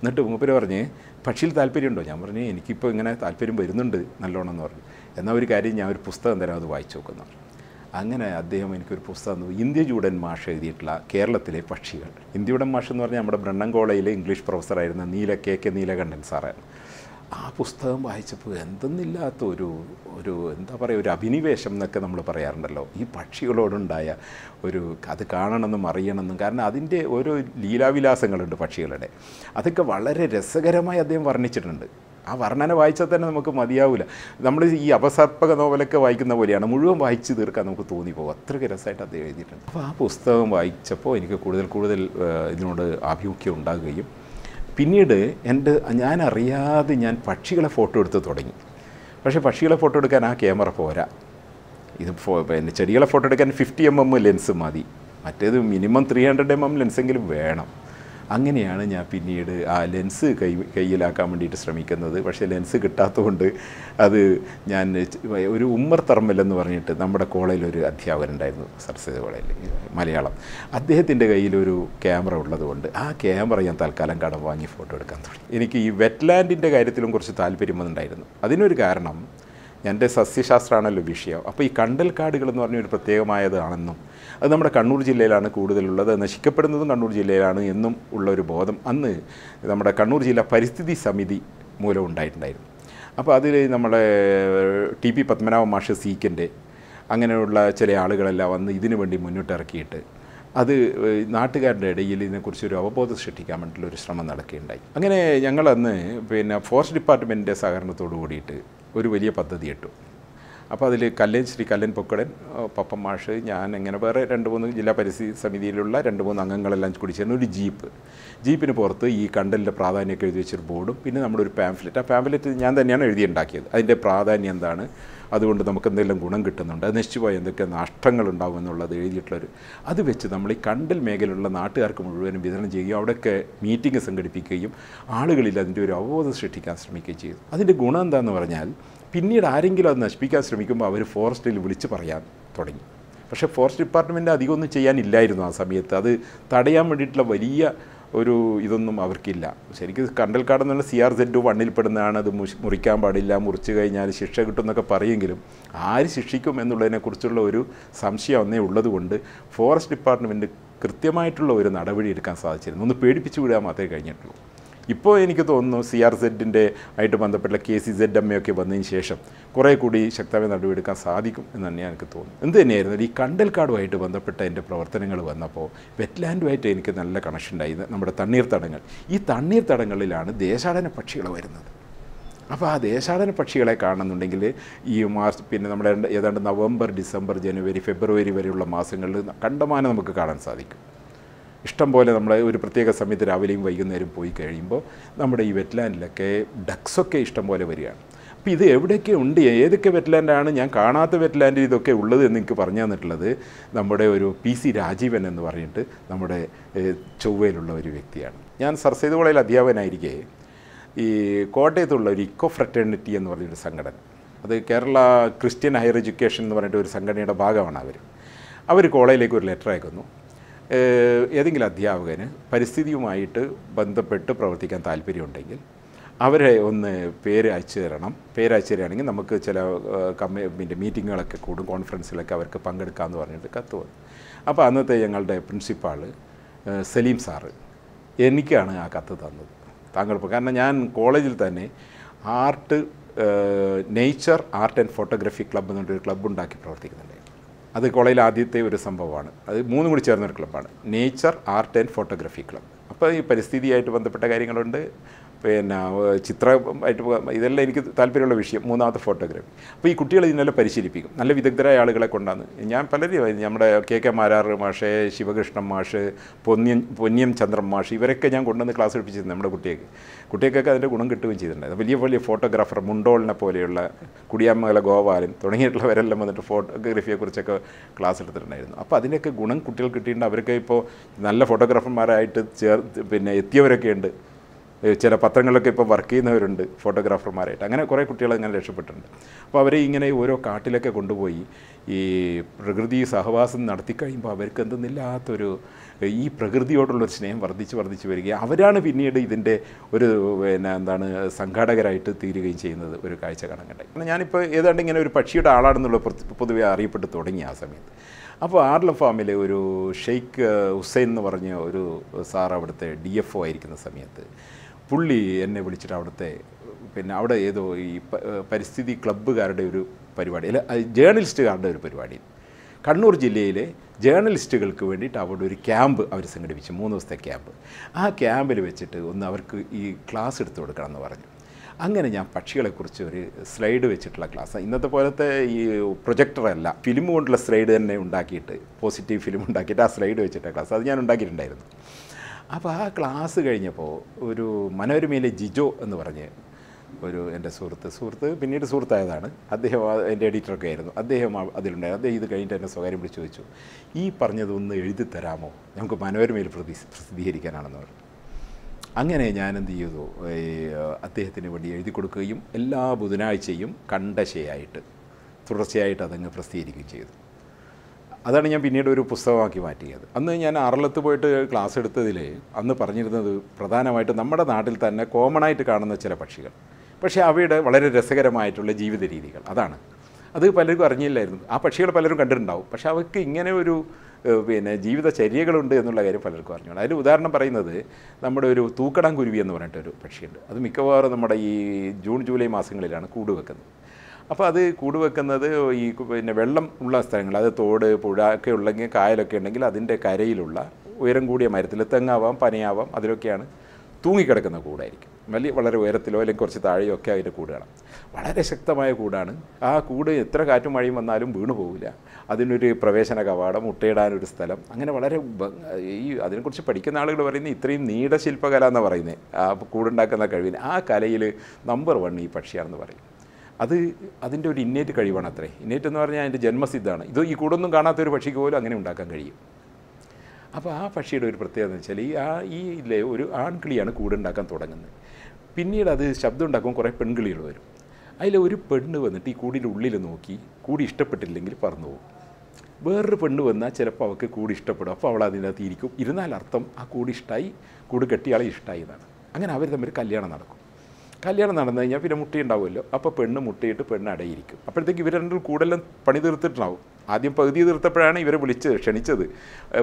എന്നിട്ട് മൂപ്പര് പറഞ്ഞ് പക്ഷിയിൽ താല്പര്യമുണ്ടോ ഞാൻ പറഞ്ഞു എനിക്കിപ്പോൾ ഇങ്ങനെ താല്പര്യം വരുന്നുണ്ട് നല്ലോണം എന്ന് പറഞ്ഞു എന്നാൽ ഒരു കാര്യം ഞാൻ ഒരു പുസ്തകം തരാം അത് വായിച്ചു നോക്കുന്നു അങ്ങനെ അദ്ദേഹം എനിക്കൊരു പുസ്തകം തന്നു ഇന്ത്യ ജൂഡൻ മാഷ് എഴുതിയിട്ടുള്ള കേരളത്തിലെ പക്ഷികൾ ഇന്ത്യയുടെ മാഷ് എന്ന് പറഞ്ഞാൽ നമ്മുടെ ബ്രണ്ണങ്കോളയിലെ ഇംഗ്ലീഷ് പ്രൊഫസറായിരുന്ന നീല കെ കെ നീലകണ്ഠൻ സാറായിരുന്നു ആ പുസ്തകം വായിച്ചപ്പോൾ എന്തെന്നില്ലാത്ത ഒരു ഒരു എന്താ പറയുക ഒരു അഭിനിവേശം എന്നൊക്കെ നമ്മൾ പറയാറുണ്ടല്ലോ ഈ പക്ഷികളോടുണ്ടായ ഒരു അത് കാണണമെന്നും അറിയണമെന്നും കാരണം അതിൻ്റെ ഓരോ ലീലാവിലാസങ്ങളുണ്ട് പക്ഷികളുടെ അതൊക്കെ വളരെ രസകരമായി അദ്ദേഹം വർണ്ണിച്ചിട്ടുണ്ട് ആ വർണ്ണന വായിച്ചാൽ തന്നെ നമുക്ക് മതിയാവില്ല നമ്മൾ ഈ അപസർപ്പക നോവലൊക്കെ വായിക്കുന്ന പോലെയാണ് മുഴുവൻ വായിച്ച് തീർക്കാൻ നമുക്ക് തോന്നിപ്പോകും അത്രയ്ക്ക് രസമായിട്ട് അദ്ദേഹം എഴുതിയിട്ടുണ്ട് അപ്പോൾ ആ പുസ്തകം വായിച്ചപ്പോൾ എനിക്ക് കൂടുതൽ കൂടുതൽ ഇതിനോട് ആഭിമുഖ്യം ഉണ്ടാകുകയും പിന്നീട് എൻ്റെ ഞാൻ അറിയാതെ ഞാൻ പക്ഷികളെ ഫോട്ടോ എടുത്ത് തുടങ്ങി പക്ഷേ പക്ഷികളെ ഫോട്ടോ എടുക്കാൻ ആ ക്യാമറ പോരാ ഇത് പിന്നെ ചെടികളെ ഫോട്ടോ എടുക്കാൻ ഫിഫ്റ്റി എം എം ലെൻസ് മതി മറ്റേത് minimum three hundred M M ലെൻസെങ്കിലും വേണം അങ്ങനെയാണ് ഞാൻ പിന്നീട് ആ ലെൻസ് കൈ കയ്യിലാക്കാൻ വേണ്ടിയിട്ട് ശ്രമിക്കുന്നത് പക്ഷേ ലെൻസ് കിട്ടാത്തതുകൊണ്ട് അത് ഞാൻ ഒരു ഉമ്മർ തർമ്മൽ എന്ന് പറഞ്ഞിട്ട് നമ്മുടെ കോളേജിൽ ഒരു അധ്യാപകനുണ്ടായിരുന്നു സരസ്വതി കോളേജിൽ മലയാളം അദ്ദേഹത്തിൻ്റെ കയ്യിലൊരു ക്യാമറ ഉള്ളതുകൊണ്ട് ആ ക്യാമറ ഞാൻ തൽക്കാലം കടം വാങ്ങി ഫോട്ടോ എടുക്കാൻ തുടങ്ങി എനിക്ക് ഈ വെറ്റ്ലാൻഡിൻ്റെ കാര്യത്തിലും കുറച്ച് താല്പര്യം വന്നിട്ടുണ്ടായിരുന്നു അതിനൊരു കാരണം എൻ്റെ സസ്യശാസ്ത്രമാണല്ലോ വിഷയം അപ്പോൾ ഈ കണ്ടൽ കാടുകൾ എന്ന് പറഞ്ഞ ഒരു പ്രത്യേകമായതാണെന്നും അത് നമ്മുടെ കണ്ണൂർ ജില്ലയിലാണ് കൂടുതലുള്ളത് നശിക്കപ്പെടുന്നതും കണ്ണൂർ ജില്ലയിലാണ് എന്നും ഉള്ള ഒരു ബോധം അന്ന് നമ്മുടെ കണ്ണൂർ ജില്ലാ പരിസ്ഥിതി സമിതി മൂലം ഉണ്ടായിട്ടുണ്ടായിരുന്നു അപ്പോൾ അതിൽ നമ്മുടെ ടി പി പത്മനാഭ മാഷ സീക്കൻ്റെ അങ്ങനെയുള്ള ചില ആളുകളെല്ലാം വന്ന് ഇതിനു വേണ്ടി മുന്നോട്ടിറക്കിയിട്ട് അത് നാട്ടുകാരുടെ ഇടയിൽ ഇതിനെക്കുറിച്ച് ഒരു അവബോധം സൃഷ്ടിക്കാൻ വേണ്ടിയിട്ടുള്ള ഒരു ശ്രമം നടക്കുകയുണ്ടായി അങ്ങനെ ഞങ്ങളന്ന് പിന്നെ ഫോറസ്റ്റ് ഡിപ്പാർട്ട്മെൻറ്റിൻ്റെ സഹകരണത്തോടു കൂടിയിട്ട് ഒരു വലിയ പദ്ധതി ഇട്ടു അപ്പോൾ അതിൽ കല്ലൻ ശ്രീ കല്ലൻ പൊക്കടൻ പപ്പൻ മാഷ് ഞാൻ എങ്ങനെ വേറെ രണ്ട് മൂന്ന് ജില്ലാ പരിസ്ഥിതി സമിതിയിലുള്ള രണ്ട് മൂന്ന് അംഗങ്ങളെല്ലാം കൂടി ചേർന്ന് ഒരു ജീപ്പ് ജീപ്പിന് പുറത്ത് ഈ കണ്ടലിൻ്റെ പ്രാധാന്യമൊക്കെ എഴുതി വെച്ചൊരു ബോർഡും പിന്നെ നമ്മുടെ ഒരു പാംഫ്ലെറ്റ് ആ പാംഫ്ലെറ്റ് ഞാൻ തന്നെയാണ് ഉണ്ടാക്കിയത് അതിൻ്റെ പ്രാധാന്യം എന്താണ് അതുകൊണ്ട് നമുക്ക് എന്തെങ്കിലും ഗുണം കിട്ടുന്നുണ്ട് നിശ്ചയമായി എന്തൊക്കെ നഷ്ടങ്ങൾ ഉണ്ടാവും എന്നുള്ളത് എഴുതിയിട്ടുള്ളൊരു അത് വെച്ച് നമ്മൾ ഈ കണ്ടൽ മേഖലയിലുള്ള നാട്ടുകാർക്ക് മുഴുവനും വിതരണം ചെയ്യുകയും അവിടെയൊക്കെ മീറ്റിംഗ് സംഘടിപ്പിക്കുകയും ആളുകളിൽ അതിൻ്റെ ഒരു അവബോധം സൃഷ്ടിക്കാൻ ശ്രമിക്കുകയും ചെയ്തു അതിൻ്റെ ഗുണം എന്താണെന്ന് പറഞ്ഞാൽ പിന്നീട് ആരെങ്കിലും അത് നശിപ്പിക്കാൻ ശ്രമിക്കുമ്പോൾ അവർ ഫോറസ്റ്റിൽ വിളിച്ച് പറയാൻ തുടങ്ങി പക്ഷേ ഫോറസ്റ്റ് ഡിപ്പാർട്ട്മെൻറ്റ് അധികമൊന്നും ചെയ്യാനില്ലായിരുന്നു ആ സമയത്ത് അത് തടയാൻ വേണ്ടിയിട്ടുള്ള വലിയ ഒരു ഇതൊന്നും അവർക്കില്ല ശരിക്കും കണ്ടൽക്കാട് എന്ന് പറഞ്ഞാൽ സി ആർ സെഡ് പെടുന്നതാണ് അത് മുറിക്കാൻ പാടില്ല മുറിച്ച് കഴിഞ്ഞാൽ ശിക്ഷ കിട്ടുമെന്നൊക്കെ പറയുമെങ്കിലും ആര് ശിക്ഷിക്കും എന്നുള്ളതിനെക്കുറിച്ചുള്ള ഒരു സംശയം അന്നേ ഉള്ളതുകൊണ്ട് ഫോറസ്റ്റ് ഡിപ്പാർട്ട്മെൻറ്റ് കൃത്യമായിട്ടുള്ള ഒരു നടപടി എടുക്കാൻ സാധിച്ചിരുന്നു ഒന്ന് പേടിപ്പിച്ചു വിടാൻ മാത്രമേ കഴിഞ്ഞിട്ടുള്ളൂ ഇപ്പോൾ എനിക്ക് തോന്നുന്നു സി ആർ സെഡിൻ്റെ ആയിട്ട് ബന്ധപ്പെട്ട കെ സി സെഡ് എമ്മയൊക്കെ വന്നതിന് ശേഷം കുറേ കൂടി ശക്തമായ നടപടിയെടുക്കാൻ സാധിക്കും എന്ന് തന്നെയാണ് എനിക്ക് തോന്നുന്നു എന്ത് തന്നെയായിരുന്നു ഈ കണ്ടൽക്കാടുമായിട്ട് ബന്ധപ്പെട്ട എൻ്റെ പ്രവർത്തനങ്ങൾ വന്നപ്പോൾ വെറ്റ്ലാൻഡുമായിട്ട് എനിക്ക് നല്ല കണക്ഷൻ ഉണ്ടായി നമ്മുടെ തണ്ണീർത്തടങ്ങൾ ഈ തണ്ണീർത്തടങ്ങളിലാണ് ദേശാടന പക്ഷികൾ വരുന്നത് അപ്പോൾ ആ ദേശാടന പക്ഷികളെ കാണുന്നുണ്ടെങ്കിൽ ഈ മാർച്ച് പിന്നെ നമ്മുടെ ഏതാണ്ട് നവംബർ ഡിസംബർ ജനുവരി ഫെബ്രുവരി വരെയുള്ള മാസങ്ങളിൽ കണ്ടമാനം നമുക്ക് കാണാൻ സാധിക്കും ഇഷ്ടം പോലെ നമ്മൾ ഒരു പ്രത്യേക സമയത്ത് രാവിലെയും വൈകുന്നേരം പോയി കഴിയുമ്പോൾ നമ്മുടെ ഈ വെറ്റ്ലാൻഡിലൊക്കെ ഡക്സൊക്കെ ഇഷ്ടം പോലെ വരികയാണ് അപ്പോൾ ഇത് എവിടെയൊക്കെ ഉണ്ട് ഏതൊക്കെ വെറ്റ്ലാൻഡാണ് ഞാൻ കാണാത്ത വെറ്റ്ലാൻഡിൽ ഇതൊക്കെ ഉള്ളത് എന്ന് എനിക്ക് പറഞ്ഞു തന്നിട്ടുള്ളത് നമ്മുടെ ഒരു പി സി രാജീവൻ എന്ന് പറഞ്ഞിട്ട് നമ്മുടെ ചൊവ്വയിലുള്ള ഒരു വ്യക്തിയാണ് ഞാൻ സർ സെയ്ത് കോളേജിൽ അധ്യാപകനായിരിക്കെ ഈ കോട്ടയത്തുള്ള ഒരു ഇക്കോ ഫ്രറ്റേണിറ്റി എന്ന് പറഞ്ഞൊരു സംഘടന അത് കേരള ക്രിസ്ത്യൻ ഹയർ എഡ്യൂക്കേഷൻ എന്ന് പറഞ്ഞിട്ട് ഒരു സംഘടനയുടെ ഭാഗമാണ് അവർ അവർ കോളേജിലേക്ക് ഒരു ലെറ്റർ അയക്കുന്നു ഏതെങ്കിലും അധ്യാപകന് പരിസ്ഥിതിയുമായിട്ട് ബന്ധപ്പെട്ട് പ്രവർത്തിക്കാൻ താല്പര്യമുണ്ടെങ്കിൽ അവരെ ഒന്ന് പേര് അയച്ചു തരണം പേര് അയച്ചു തരികയാണെങ്കിൽ നമുക്ക് ചില കമ്മിൻ്റെ മീറ്റിങ്ങുകളൊക്കെ കൂടും കോൺഫറൻസിലൊക്കെ അവർക്ക് പങ്കെടുക്കാമെന്ന് പറഞ്ഞിട്ട് കത്ത് വന്നു അപ്പോൾ അന്നത്തെ ഞങ്ങളുടെ പ്രിൻസിപ്പാൾ സലീം സാറ് എനിക്കാണ് ആ കത്ത് തന്നത് താങ്കൾ കാരണം ഞാൻ കോളേജിൽ തന്നെ art nature art and photography club എന്നൊരു ക്ലബ്ബ് ഉണ്ടാക്കി പ്രവർത്തിക്കുന്നുണ്ട് അത് കോളേജിൽ ആദ്യത്തെ ഒരു സംഭവമാണ് അത് മൂന്നും കൂടി ചേർന്നൊരു ക്ലബ്ബാണ് nature art and photography club അപ്പോൾ ഈ പരിസ്ഥിതിയായിട്ട് ബന്ധപ്പെട്ട കാര്യങ്ങളുണ്ട് പിന്നെ ചിത്രമായിട്ട് ഇതെല്ലാം എനിക്ക് താല്പര്യമുള്ള വിഷയം മൂന്നാമത്തെ ഫോട്ടോഗ്രാഫി അപ്പോൾ ഈ കുട്ടികൾ ഇതിനെല്ലാം പരിശീലിപ്പിക്കും നല്ല വിദഗ്ധരായ ആളുകളെ കൊണ്ടാണ് ഞാൻ പലരും നമ്മുടെ കെ കെ മാരാർ മാഷ് ശിവകൃഷ്ണൻ മാഷ് പൊന്നിയം പൊന്നിയം ചന്ദ്രൻ മാഷ് ഇവരൊക്കെ ഞാൻ കൊണ്ടുവന്ന് ക്ലാസ് എടുപ്പിച്ചിരുന്നു നമ്മുടെ കുട്ടിയൊക്കെ കുട്ടികൾക്കൊക്കെ അതിൻ്റെ ഗുണം കിട്ടുകയും ചെയ്തിട്ടുണ്ട് വലിയ വലിയ ഫോട്ടോഗ്രാഫർ മുണ്ടോളിനെ പോലെയുള്ള കുടിയാമ്മകളെ ഗോപാലൻ തുടങ്ങിയിട്ടുള്ളവരെല്ലാം വന്നിട്ട് ഫോട്ടോഗ്രാഫിയെക്കുറിച്ചൊക്കെ ക്ലാസ് എടുത്തിട്ടുണ്ടായിരുന്നു അപ്പോൾ അതിനൊക്കെ ഗുണം കുട്ടികൾ കിട്ടിയിട്ടുണ്ട് അവരൊക്കെ ഇപ്പോൾ നല്ല ഫോട്ടോഗ്രാഫർമാരായിട്ട് ചേർ പിന്നെ എത്തിയവരൊക്കെ ഉണ്ട് ചില പത്രങ്ങളിലൊക്കെ ഇപ്പോൾ വർക്ക് ചെയ്യുന്നവരുണ്ട് ഫോട്ടോഗ്രാഫർമാരായിട്ട് അങ്ങനെ കുറേ കുട്ടികളെ ഞാൻ രക്ഷപ്പെട്ടിട്ടുണ്ട് അപ്പോൾ അവരെ ഇങ്ങനെ ഓരോ കാട്ടിലൊക്കെ കൊണ്ടുപോയി ഈ പ്രകൃതി സഹവാസം നടത്തി കഴിയുമ്പോൾ അവർക്ക് എന്തെന്നില്ലാത്തൊരു ഈ പ്രകൃതിയോടുള്ളൊരു സ്നേഹം വർദ്ധിച്ച് വർദ്ധിച്ച് വരികയും അവരാണ് പിന്നീട് ഇതിൻ്റെ ഒരു പിന്നെ എന്താണ് സംഘാടകരായിട്ട് തീരുകയും ചെയ്യുന്നത് ഒരു കാഴ്ച കാണാൻ ഞാനിപ്പോൾ ഏതാണ്ട് ഇങ്ങനെ ഒരു പക്ഷിയുടെ ആളാണെന്നുള്ള പൊതുവെ അറിയപ്പെട്ട് തുടങ്ങി ആ സമയത്ത് അപ്പോൾ ആർല ഫാമിലെ ഒരു ഷെയ്ഖ് ഹുസൈൻ എന്ന് പറഞ്ഞ ഒരു സാർ അവിടുത്തെ ഡി എഫ് ഒ ആയിരിക്കുന്ന സമയത്ത് പുള്ളി എന്നെ വിളിച്ചിട്ട് അവിടുത്തെ പിന്നെ അവിടെ ഏതോ ഈ പരിസ്ഥിതി ക്ലബ്ബുകാരുടെ ഒരു പരിപാടി അല്ല ജേണലിസ്റ്റുകാരുടെ ഒരു പരിപാടി കണ്ണൂർ ജില്ലയിലെ ജേർണലിസ്റ്റുകൾക്ക് വേണ്ടിയിട്ട് അവിടെ ഒരു ക്യാമ്പ് അവർ സംഘടിപ്പിച്ചു മൂന്ന് ദിവസത്തെ ക്യാമ്പ് ആ ക്യാമ്പിൽ വെച്ചിട്ട് ഒന്ന് അവർക്ക് ഈ ക്ലാസ് എടുത്തു കൊടുക്കണം എന്ന് പറഞ്ഞു അങ്ങനെ ഞാൻ പക്ഷികളെക്കുറിച്ച് ഒരു സ്ലൈഡ് വെച്ചിട്ടുള്ള ക്ലാസ് ഇന്നത്തെ പോലത്തെ ഈ പ്രൊജക്ടറല്ല ഫിലിം കൊണ്ടുള്ള സ്ലൈഡ് തന്നെ ഉണ്ടാക്കിയിട്ട് പോസിറ്റീവ് ഫിലിം ഉണ്ടാക്കിയിട്ട് ആ സ്ലൈഡ് വെച്ചിട്ടുള്ള ക്ലാസ് അത് ഞാൻ ഉണ്ടാക്കിയിട്ടുണ്ടായിരുന്നു അപ്പോൾ ആ ക്ലാസ് കഴിഞ്ഞപ്പോൾ ഒരു മനോരമയിലെ ജിജോ എന്ന് പറഞ്ഞ് ഒരു എൻ്റെ സുഹൃത്ത് സുഹൃത്ത് പിന്നീട് സുഹൃത്തായതാണ് അദ്ദേഹം എൻ്റെ എഡിറ്ററൊക്കെ ആയിരുന്നു അദ്ദേഹം അതിലുണ്ടായിരുന്നു അദ്ദേഹം ഇത് കഴിഞ്ഞിട്ട് എന്നെ സ്വകാര്യം വിളിച്ച് ചോദിച്ചു ഈ പറഞ്ഞതൊന്ന് എഴുതി തരാമോ ഞങ്ങൾക്ക് മനോരമയിൽ പ്രതി പ്രസിദ്ധീകരിക്കാനാണെന്ന് പറഞ്ഞു അങ്ങനെ എന്ത് ചെയ്തു ഈ അദ്ദേഹത്തിന് വേണ്ടി എഴുതി കൊടുക്കുകയും എല്ലാ ബുധനാഴ്ചയും കണ്ടശയായിട്ട് തുടർച്ചയായിട്ട് അതങ്ങ് പ്രസിദ്ധീകരിക്കുകയും ചെയ്തു അതാണ് ഞാൻ പിന്നീട് ഒരു പുസ്തകമാക്കി മാറ്റിയത് അന്ന് ഞാൻ അറളത്ത് പോയിട്ട് ക്ലാസ് എടുത്തതിൽ അന്ന് പറഞ്ഞിരുന്നത് പ്രധാനമായിട്ട് നമ്മുടെ നാട്ടിൽ തന്നെ കോമൺ ആയിട്ട് കാണുന്ന ചില പക്ഷികൾ പക്ഷേ അവയുടെ വളരെ രസകരമായിട്ടുള്ള ജീവിത രീതികൾ അതാണ് അത് പലർക്കും അറിഞ്ഞില്ലായിരുന്നു ആ പക്ഷികൾ പലരും കണ്ടിട്ടുണ്ടാവും പക്ഷേ അവർക്ക് ഇങ്ങനെ ഒരു പിന്നെ ജീവിതചര്യകളുണ്ട് എന്നുള്ള കാര്യം പലർക്കും അറിഞ്ഞോളാം അതിൽ ഉദാഹരണം പറയുന്നത് നമ്മുടെ ഒരു തൂക്കടം കുരുവി എന്ന് പറഞ്ഞിട്ടൊരു പക്ഷിയുണ്ട് അത് മിക്കവാറും നമ്മുടെ ഈ ജൂൺ ജൂലൈ മാസങ്ങളിലാണ് കൂട് വെക്കുന്നത് അപ്പോൾ അത് കൂട് വെക്കുന്നത് ഈ പിന്നെ വെള്ളം ഉള്ള സ്ഥലങ്ങൾ അത് തോട് പുഴ ഒക്കെ ഉള്ളെങ്കിൽ കായലൊക്കെ ഉണ്ടെങ്കിൽ അതിൻ്റെ കരയിലുള്ള ഉയരം കൂടിയ മരത്തിൽ തെങ്ങാവാം പനയാവാം അതിലൊക്കെയാണ് തൂങ്ങിക്കിടക്കുന്ന കൂടായിരിക്കും വലിയ വളരെ ഉയരത്തിലോ അല്ലെങ്കിൽ കുറച്ച് താഴെയോ ഒക്കെ അതിൻ്റെ കൂട് കാണാം വളരെ ശക്തമായ കൂടാണ് ആ കൂട് എത്ര കാറ്റും മഴയും വന്നാലും വീണു പോകില്ല അതിനൊരു പ്രവേശന കവാടം മുട്ടയിടാനൊരു സ്ഥലം അങ്ങനെ വളരെ ഈ അതിനെക്കുറിച്ച് പഠിക്കുന്ന ആളുകൾ പറയുന്നത് ഇത്രയും നീട ശില്പകല എന്ന് പറയുന്നത് ആ കൂടുണ്ടാക്കുന്ന കഴിവിന് ആ കലയിൽ നമ്പർ വൺ ഈ പക്ഷിയാണെന്ന് പറയും അത് അതിൻ്റെ ഒരു ഇന്നേറ്റ് കഴിവാണ് അത്രേ ഇന്നേറ്റ് എന്ന് പറഞ്ഞാൽ അതിൻ്റെ ജന്മസിദ്ധമാണ് ഇത് ഈ കൂടൊന്നും കാണാത്ത ഒരു പക്ഷിക്ക് പോലും അങ്ങനെ ഉണ്ടാക്കാൻ കഴിയും അപ്പോൾ ആ പക്ഷിയുടെ ഒരു പ്രത്യേകത എന്ന് വെച്ചാൽ ഈ ആ ഈ ഇല്ലേ ഒരു ആൺകിളിയാണ് കൂടുണ്ടാക്കാൻ തുടങ്ങുന്നത് പിന്നീട് അത് ശബ്ദം ഉണ്ടാക്കുമ്പോൾ കുറേ പെൺകിളികൾ വരും അതിൽ ഒരു പെണ്ണ് വന്നിട്ട് ഈ കൂടിൻ്റെ ഉള്ളിൽ നോക്കി കൂടി ഇഷ്ടപ്പെട്ടില്ലെങ്കിൽ പറന്നു പോകും വേറൊരു പെണ്ണ് വന്നാൽ ചിലപ്പോൾ അവൾക്ക് കൂടി ഇഷ്ടപ്പെടും അപ്പോൾ അവൾ അതിനകത്ത് ഇരിക്കും ഇരുന്നാൽ അർത്ഥം ആ കൂടി ഇഷ്ടമായി കൂട് കെട്ടിയാളെ ഇഷ്ടമായി എന്നാണ് അങ്ങനെ അവർ തമ്മിൽ കല്യാണം നടക്കും കല്യാണം നടന്നു കഴിഞ്ഞാൽ പിന്നെ മുട്ടി ഉണ്ടാവുമല്ലോ അപ്പോൾ പെണ്ണ് മുട്ടിയിട്ട് പെണ്ണ് അടയിരിക്കും അപ്പോഴത്തേക്ക് ഇവർ രണ്ടും കൂടുതലും പണി തീർത്തിട്ടുണ്ടാവും ആദ്യം പകുതി തീർത്തപ്പോഴാണ് ഇവരെ വിളിച്ച് ക്ഷണിച്ചത്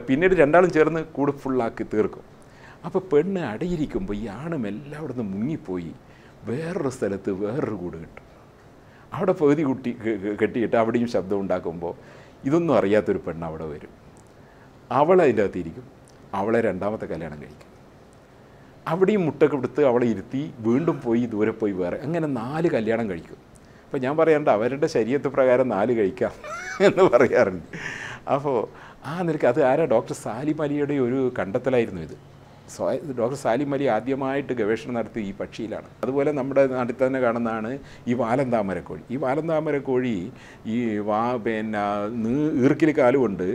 പിന്നീട് രണ്ടാളും ചേർന്ന് കൂടെ ഫുള്ളാക്കി തീർക്കും അപ്പോൾ പെണ്ണ് അടയിരിക്കുമ്പോൾ ഈ ആണും എല്ലാം അവിടെ നിന്ന് മുങ്ങിപ്പോയി വേറൊരു സ്ഥലത്ത് വേറൊരു കൂട് കിട്ടും അവിടെ പകുതി കുട്ടി കെട്ടിയിട്ട് അവിടെയും ശബ്ദം ഉണ്ടാക്കുമ്പോൾ ഇതൊന്നും അറിയാത്തൊരു പെണ്ണ് അവിടെ വരും അവളതിൻ്റെ അകത്തിരിക്കും അവളെ രണ്ടാമത്തെ കല്യാണം കഴിക്കും അവിടെയും മുട്ടൊക്കെ എടുത്ത് അവളെ ഇരുത്തി വീണ്ടും പോയി ദൂരെ പോയി വേറെ അങ്ങനെ നാല് കല്യാണം കഴിക്കും അപ്പോൾ ഞാൻ പറയാറുണ്ട് അവരുടെ ശരീരത്തെ പ്രകാരം നാല് കഴിക്കാം എന്ന് പറയാറുണ്ട് അപ്പോൾ ആ നിലയ്ക്ക് അത് ആരാ ഡോക്ടർ സാലിമലിയുടെ ഒരു കണ്ടെത്തലായിരുന്നു ഇത് ഡോക്ടർ സാലിമലി ആദ്യമായിട്ട് ഗവേഷണം നടത്തി ഈ പക്ഷിയിലാണ് അതുപോലെ നമ്മുടെ നാട്ടിൽ തന്നെ കാണുന്നതാണ് ഈ വാലം ഈ വാലം ഈ വാ പിന്നെ നീ ഈർക്കിൽ കാലുകൊണ്ട്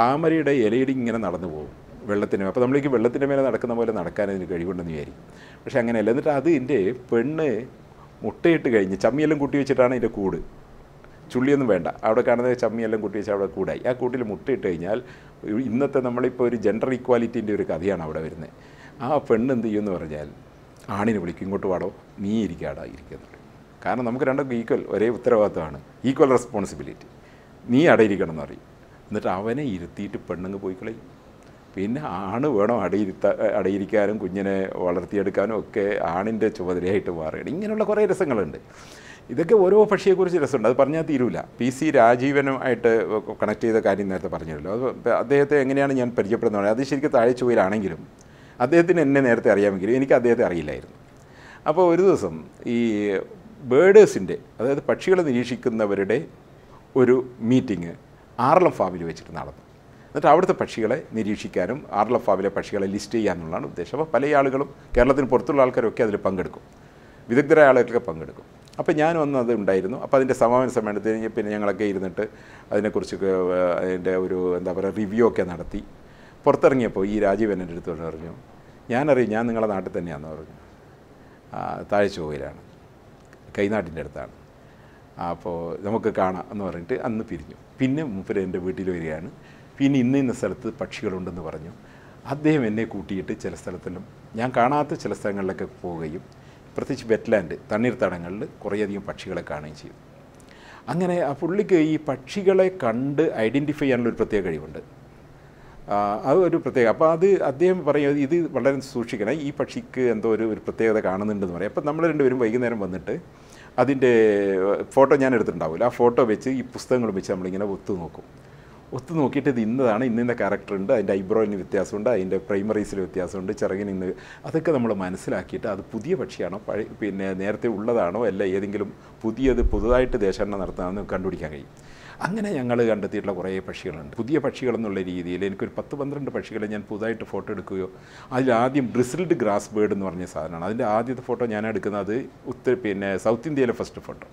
താമരയുടെ ഇലയിടി ഇങ്ങനെ നടന്നു പോകും വെള്ളത്തിൻ്റെ അപ്പോൾ നമ്മളേക്ക് വെള്ളത്തിൻ്റെ മേലെ നടക്കുന്ന പോലെ നടക്കാൻ അതിന് കഴിവുണ്ടെന്ന് വിചാരിക്കും പക്ഷേ അങ്ങനെയല്ല എന്നിട്ട് അതിൻ്റെ പെണ്ണ് മുട്ടയിട്ട് കഴിഞ്ഞ് ചമ്മിയെല്ലാം കൂട്ടി വെച്ചിട്ടാണ് അതിൻ്റെ കൂട് ചുള്ളിയൊന്നും വേണ്ട അവിടെ കാണുന്ന ചമ്മിയെല്ലാം കൂട്ടി വെച്ചാൽ അവിടെ കൂടായി ആ കൂട്ടിൽ മുട്ടയിട്ട് കഴിഞ്ഞാൽ ഇന്നത്തെ നമ്മളിപ്പോൾ ഒരു ജെൻഡർ ഇക്വാലിറ്റീൻ്റെ ഒരു കഥയാണ് അവിടെ വരുന്നത് ആ പെണ്ണ് എന്ത് ചെയ്യുമെന്ന് പറഞ്ഞാൽ ആണിനെ വിളിക്കും ഇങ്ങോട്ട് വാടോ നീ ഇരിക്കാടാ ഇരിക്കുന്നുണ്ട് കാരണം നമുക്ക് രണ്ടും ഈക്വൽ ഒരേ ഉത്തരവാദിത്തമാണ് ഈക്വൽ റെസ്പോൺസിബിലിറ്റി നീ അടയിരിക്കണം എന്ന് പറയും എന്നിട്ട് അവനെ ഇരുത്തിയിട്ട് പെണ്ണുങ്ങ് പോയി കളയും പിന്നെ ആണ് വേണം അടയിരുത്ത അടയിരിക്കാനും കുഞ്ഞിനെ വളർത്തിയെടുക്കാനും ഒക്കെ ആണിൻ്റെ ചുമതലയായിട്ട് മാറുകയാണ് ഇങ്ങനെയുള്ള കുറേ രസങ്ങളുണ്ട് ഇതൊക്കെ ഓരോ പക്ഷിയെക്കുറിച്ച് രസമുണ്ട് അത് പറഞ്ഞാൽ തീരൂല പി സി രാജീവനുമായിട്ട് കണക്ട് ചെയ്ത കാര്യം നേരത്തെ പറഞ്ഞല്ലോ അത് അദ്ദേഹത്തെ എങ്ങനെയാണ് ഞാൻ പരിചയപ്പെടുന്നത് അത് ശരിക്കും താഴെ ചുവയിലാണെങ്കിലും അദ്ദേഹത്തിന് എന്നെ നേരത്തെ അറിയാമെങ്കിലും എനിക്ക് അദ്ദേഹത്തെ അറിയില്ലായിരുന്നു അപ്പോൾ ഒരു ദിവസം ഈ ബേഡേഴ്സിൻ്റെ അതായത് പക്ഷികളെ നിരീക്ഷിക്കുന്നവരുടെ ഒരു മീറ്റിംഗ് ആറളം ഫാമിൽ വെച്ചിട്ട് നടന്നു എന്നിട്ട് അവിടുത്തെ പക്ഷികളെ നിരീക്ഷിക്കാനും ആർലഫാവിലെ പക്ഷികളെ ലിസ്റ്റ് ചെയ്യാനുള്ളതാണ് ഉദ്ദേശം അപ്പോൾ പല ആളുകളും കേരളത്തിന് പുറത്തുള്ള ആൾക്കാരൊക്കെ അതിൽ പങ്കെടുക്കും വിദഗ്ധരായ ആളുകളൊക്കെ പങ്കെടുക്കും അപ്പോൾ ഞാൻ വന്ന് അത് ഉണ്ടായിരുന്നു അപ്പോൾ അതിൻ്റെ സമാപന സമ്മേളനത്തിന് പിന്നെ ഞങ്ങളൊക്കെ ഇരുന്നിട്ട് അതിനെക്കുറിച്ചൊക്കെ അതിൻ്റെ ഒരു എന്താ പറയുക റിവ്യൂ ഒക്കെ നടത്തി പുറത്തിറങ്ങിയപ്പോൾ ഈ രാജീവ് എൻ്റെ അടുത്ത് പറഞ്ഞു ഞാനറിയും ഞാൻ നിങ്ങളുടെ നാട്ടിൽ തന്നെയാണെന്ന് പറഞ്ഞു താഴെ ചൊവ്വയിലാണ് കൈനാട്ടിൻ്റെ അടുത്താണ് അപ്പോൾ നമുക്ക് കാണാം എന്ന് പറഞ്ഞിട്ട് അന്ന് പിരിഞ്ഞു പിന്നെ മുപ്പര് എൻ്റെ വീട്ടിൽ വരികയാണ് പിന്നെ ഇന്ന ഇന്ന സ്ഥലത്ത് പക്ഷികളുണ്ടെന്ന് പറഞ്ഞു അദ്ദേഹം എന്നെ കൂട്ടിയിട്ട് ചില സ്ഥലത്തിലും ഞാൻ കാണാത്ത ചില സ്ഥലങ്ങളിലൊക്കെ പോവുകയും പ്രത്യേകിച്ച് വെറ്റ്ലാൻഡ് തണ്ണീർത്തടങ്ങളിൽ കുറേയധികം പക്ഷികളെ കാണുകയും ചെയ്യും അങ്ങനെ ആ പുള്ളിക്ക് ഈ പക്ഷികളെ കണ്ട് ഐഡൻറ്റിഫൈ ചെയ്യാനുള്ള ഒരു പ്രത്യേക കഴിവുണ്ട് അത് ഒരു പ്രത്യേക അപ്പോൾ അത് അദ്ദേഹം പറയും ഇത് വളരെ സൂക്ഷിക്കണം ഈ പക്ഷിക്ക് എന്തോ ഒരു ഒരു പ്രത്യേകത കാണുന്നുണ്ടെന്ന് പറയും അപ്പോൾ നമ്മൾ രണ്ടുപേരും വൈകുന്നേരം വന്നിട്ട് അതിൻ്റെ ഫോട്ടോ ഞാൻ എടുത്തിട്ടുണ്ടാവില്ല ആ ഫോട്ടോ വെച്ച് ഈ പുസ്തകങ്ങൾ വെച്ച് നമ്മളിങ്ങനെ ഒത്തു നോക്കും ഒത്തു നോക്കിയിട്ട് ഇത് ഇന്നതാണ് ഇന്നിൻ്റെ ക്യാരക്ടർ ഉണ്ട് അതിൻ്റെ ഐബ്രോയിന് വ്യത്യാസമുണ്ട് അതിൻ്റെ പ്രൈമറീസിൽ വ്യത്യാസമുണ്ട് ചിറകിന് ഇന്ന് അതൊക്കെ നമ്മൾ മനസ്സിലാക്കിയിട്ട് അത് പുതിയ പക്ഷിയാണോ പഴയ പിന്നെ നേരത്തെ ഉള്ളതാണോ അല്ല ഏതെങ്കിലും പുതിയത് പുതുതായിട്ട് ദേശാടനം നടത്താമെന്ന് കണ്ടുപിടിക്കാൻ കഴിയും അങ്ങനെ ഞങ്ങൾ കണ്ടെത്തിയിട്ടുള്ള കുറേ പക്ഷികളുണ്ട് പുതിയ പക്ഷികളെന്നുള്ള രീതിയിൽ എനിക്കൊരു പത്ത് പന്ത്രണ്ട് പക്ഷികളെ ഞാൻ പുതുതായിട്ട് ഫോട്ടോ എടുക്കുകയോ അതിലാദ്യം ഡ്രിസിൽഡ് ഗ്രാസ് ബേർഡ് എന്ന് പറഞ്ഞ സാധനമാണ് അതിൻ്റെ ആദ്യത്തെ ഫോട്ടോ ഞാൻ എടുക്കുന്നത് ഉത്ത പിന്നെ സൗത്ത് ഇന്ത്യയിലെ ഫസ്റ്റ് ഫോട്ടോ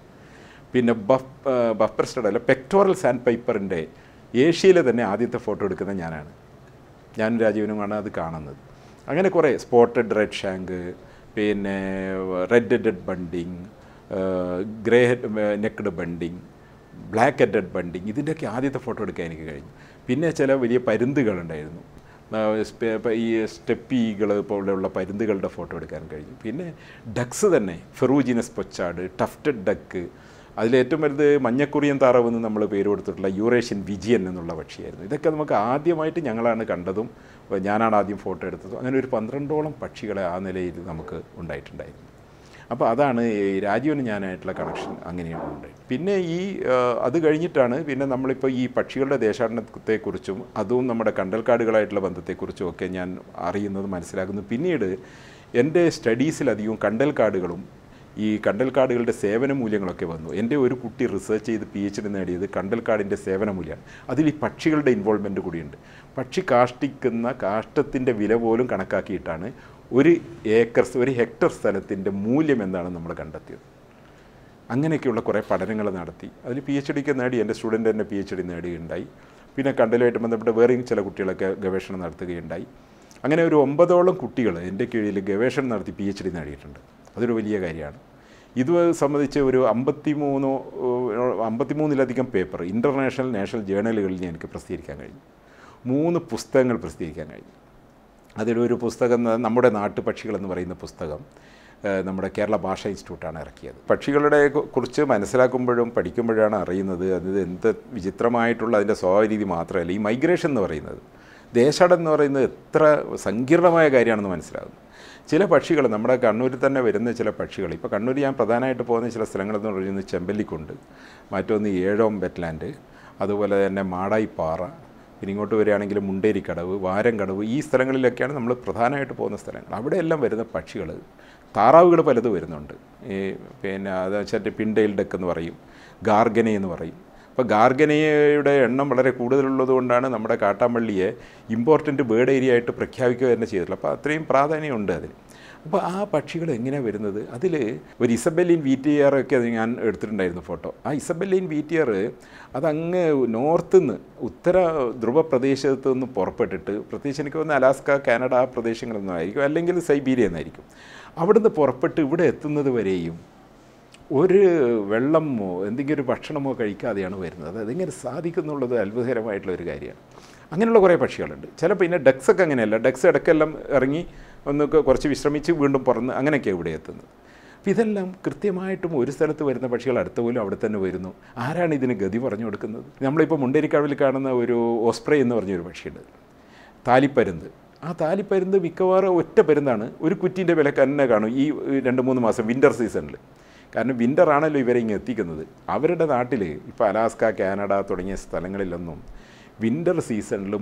പിന്നെ ബഫ് ബഫർ സ്റ്റഡ് അല്ല പെക്ടോറൽ സാൻഡ് പേപ്പറിൻ്റെ ഏഷ്യയിലെ തന്നെ ആദ്യത്തെ ഫോട്ടോ എടുക്കുന്നത് ഞാനാണ് ഞാനും രാജീവനുമാണ് അത് കാണുന്നത് അങ്ങനെ കുറേ സ്പോട്ടഡ് റെഡ് ഷാങ്ക് പിന്നെ red head bunting grey head necked bunting black headed bunting ഇതിൻ്റെയൊക്കെ ആദ്യത്തെ ഫോട്ടോ എടുക്കാൻ എനിക്ക് കഴിഞ്ഞു പിന്നെ ചില വലിയ പരുന്തുകളുണ്ടായിരുന്നു ഈ സ്റ്റെപ്പീകൾ പോലെയുള്ള പരുന്തുകളുടെ ഫോട്ടോ എടുക്കാൻ കഴിഞ്ഞു പിന്നെ ഡക്സ് തന്നെ ഫെറൂജിനസ് പൊച്ചാട് ടഫ്റ്റഡ് ഡക്ക് അതിലേറ്റവും വലുത് മഞ്ഞക്കുറിയൻ താറാവെന്ന് നമ്മൾ പേര് കൊടുത്തിട്ടുള്ള യൂറേഷ്യൻ വിജിയൻ എന്നുള്ള പക്ഷിയായിരുന്നു ഇതൊക്കെ നമുക്ക് ആദ്യമായിട്ട് ഞങ്ങളാണ് കണ്ടതും ഞാനാണ് ആദ്യം ഫോട്ടോ എടുത്തതും അങ്ങനെ ഒരു പന്ത്രണ്ടോളം പക്ഷികളെ ആ നിലയിൽ നമുക്ക് ഉണ്ടായിട്ടുണ്ടായിരുന്നു അപ്പോൾ അതാണ് രാജീവന് ഞാനായിട്ടുള്ള കണക്ഷൻ അങ്ങനെയാണ് ഉണ്ടായത് പിന്നെ ഈ അത് കഴിഞ്ഞിട്ടാണ് പിന്നെ നമ്മളിപ്പോൾ ഈ പക്ഷികളുടെ ദേശാടനത്തെക്കുറിച്ചും അതും നമ്മുടെ കണ്ടൽക്കാടുകളായിട്ടുള്ള ബന്ധത്തെക്കുറിച്ചും ഒക്കെ ഞാൻ അറിയുന്നത് മനസ്സിലാക്കുന്നു പിന്നീട് എൻ്റെ സ്റ്റഡീസിലധികവും കണ്ടൽക്കാടുകളും ഈ കണ്ടൽക്കാടുകളുടെ സേവന മൂല്യങ്ങളൊക്കെ വന്നു എൻ്റെ ഒരു കുട്ടി റിസർച്ച് ചെയ്ത് പി എച്ച് ഡി നേടിയത് കണ്ടൽക്കാടിൻ്റെ സേവന മൂല്യമാണ് അതിൽ ഈ പക്ഷികളുടെ ഇൻവോൾവ്മെൻറ്റ് കൂടിയുണ്ട് പക്ഷി കാഷ്ടിക്കുന്ന കാഷ്ടത്തിൻ്റെ വില പോലും കണക്കാക്കിയിട്ടാണ് ഒരു ഏക്കർ ഒരു ഹെക്ടർ സ്ഥലത്തിൻ്റെ മൂല്യം എന്താണെന്ന് നമ്മൾ കണ്ടെത്തിയത് അങ്ങനെയൊക്കെയുള്ള കുറേ പഠനങ്ങൾ നടത്തി അതിൽ പി എച്ച് ഡിക്ക് നേടി എൻ്റെ സ്റ്റുഡൻ്റ് തന്നെ പി എച്ച് ഡി നേടുകയുണ്ടായി പിന്നെ കണ്ടലുമായിട്ട് ബന്ധപ്പെട്ട് വേറെയും ചില കുട്ടികളൊക്കെ ഗവേഷണം നടത്തുകയുണ്ടായി അങ്ങനെ ഒരു ഒമ്പതോളം കുട്ടികൾ എൻ്റെ കീഴിൽ ഗവേഷണം നടത്തി പി എച്ച് ഡി നേടിയിട്ടുണ്ട് അതൊരു വലിയ കാര്യമാണ് ഇത് സംബന്ധിച്ച് ഒരു അമ്പത്തി മൂന്നോ അമ്പത്തി മൂന്നിലധികം പേപ്പർ ഇൻ്റർനാഷണൽ നാഷണൽ ജേണലുകളിൽ എനിക്ക് പ്രസിദ്ധീകരിക്കാൻ കഴിഞ്ഞു മൂന്ന് പുസ്തകങ്ങൾ പ്രസിദ്ധീകരിക്കാൻ കഴിഞ്ഞു അതിലൊരു പുസ്തകം നമ്മുടെ നാട്ടുപക്ഷികൾ എന്ന് പറയുന്ന പുസ്തകം നമ്മുടെ കേരള ഭാഷ ഇൻസ്റ്റിറ്റ്യൂട്ടാണ് ഇറക്കിയത് പക്ഷികളുടെ കുറിച്ച് മനസ്സിലാക്കുമ്പോഴും പഠിക്കുമ്പോഴാണ് അറിയുന്നത് അത് എന്ത് വിചിത്രമായിട്ടുള്ള അതിൻ്റെ സ്വഭാവരീതി മാത്രമല്ല ഈ മൈഗ്രേഷൻ എന്ന് പറയുന്നത് ദേശാടനം എന്ന് പറയുന്നത് എത്ര സങ്കീർണമായ കാര്യമാണെന്ന് മനസ്സിലാകുന്നു ചില പക്ഷികൾ നമ്മുടെ കണ്ണൂരിൽ തന്നെ വരുന്ന ചില പക്ഷികൾ ഇപ്പോൾ കണ്ണൂർ ഞാൻ പ്രധാനമായിട്ട് പോകുന്ന ചില സ്ഥലങ്ങളെന്ന് പറയുന്നത് ചെമ്പല്ലിക്കുണ്ട് മറ്റൊന്ന് ഏഴോം വെറ്റ്ലാൻഡ് അതുപോലെ തന്നെ മാടായിപ്പാറ പിന്നെ ഇങ്ങോട്ട് വരികയാണെങ്കിൽ മുണ്ടേരിക്കടവ് വാരംകടവ് ഈ സ്ഥലങ്ങളിലൊക്കെയാണ് നമ്മൾ പ്രധാനമായിട്ട് പോകുന്ന സ്ഥലങ്ങൾ അവിടെയെല്ലാം വരുന്ന പക്ഷികൾ താറാവുകൾ പലതും വരുന്നുണ്ട് ഈ പിന്നെ അതെന്ന് വെച്ചാൽ പിണ്ടയിൽ ഡെക്ക് എന്ന് പറയും ഗാർഗനെ എന്ന് പറയും അപ്പോൾ ഗാർഗനയുടെ എണ്ണം വളരെ കൂടുതലുള്ളത് കൊണ്ടാണ് നമ്മുടെ കാട്ടാമ്പള്ളിയെ ഇമ്പോർട്ടൻറ്റ് ബേർഡ് ഏരിയ ആയിട്ട് പ്രഖ്യാപിക്കുക തന്നെ ചെയ്തിട്ടുള്ളത് അപ്പോൾ അത്രയും പ്രാധാന്യമുണ്ട് അതിന് അപ്പോൾ ആ പക്ഷികൾ എങ്ങനെയാണ് വരുന്നത് അതിൽ ഒരു ഇസബെല്ലിൻ വീറ്റിയറൊക്കെ അത് ഞാൻ എടുത്തിട്ടുണ്ടായിരുന്നു ഫോട്ടോ ആ ഇസബെല്ലിൻ വീറ്റിയർ അതങ്ങ് നോർത്ത് നിന്ന് ഉത്തര ധ്രുവ പ്രദേശത്തു നിന്ന് പുറപ്പെട്ടിട്ട് പ്രത്യേകിച്ച് എനിക്ക് തോന്നുന്നു അലാസ്ക കാനഡ ആ പ്രദേശങ്ങളിൽ നിന്നായിരിക്കും അല്ലെങ്കിൽ സൈബീരിയ എന്നായിരിക്കും അവിടുന്ന് പുറപ്പെട്ട് ഇവിടെ എത്തുന്നത് വരെയും ഒരു വെള്ളമോ എന്തെങ്കിലും ഒരു ഭക്ഷണമോ കഴിക്കാതെയാണ് വരുന്നത് അതായത് ഇങ്ങനെ സാധിക്കുന്നുള്ളത് അത്ഭുതകരമായിട്ടുള്ള ഒരു കാര്യമാണ് അങ്ങനെയുള്ള കുറേ പക്ഷികളുണ്ട് ചില പിന്നെ ഡെക്സൊക്കെ അങ്ങനെയല്ല ഡക്സ് ഇടയ്ക്കെല്ലാം ഇറങ്ങി ഒന്ന് കുറച്ച് വിശ്രമിച്ച് വീണ്ടും പറന്ന് അങ്ങനെയൊക്കെ ഇവിടെ എത്തുന്നത് അപ്പോൾ ഇതെല്ലാം കൃത്യമായിട്ടും ഒരു സ്ഥലത്ത് വരുന്ന പക്ഷികൾ അടുത്ത പോലും അവിടെ തന്നെ വരുന്നു ആരാണ് ഇതിന് ഗതി പറഞ്ഞു കൊടുക്കുന്നത് നമ്മളിപ്പോൾ മുണ്ടേരിക്കാവിൽ കാണുന്ന ഒരു ഓസ്പ്രേ എന്ന് പറഞ്ഞൊരു പക്ഷിയുണ്ട് താലിപ്പരുന്ത് ആ താലിപ്പരുന്ത് മിക്കവാറും ഒറ്റ പരുന്താണ് ഒരു കുറ്റിൻ്റെ വില തന്നെ കാണും ഈ രണ്ട് മൂന്ന് മാസം വിൻ്റർ സീസണിൽ കാരണം വിൻ്ററാണല്ലോ ഇവരെ ഇങ്ങ് എത്തിക്കുന്നത് അവരുടെ നാട്ടിൽ ഇപ്പോൾ അലാസ്ക കാനഡ തുടങ്ങിയ സ്ഥലങ്ങളിലൊന്നും വിൻ്റർ സീസണിൽ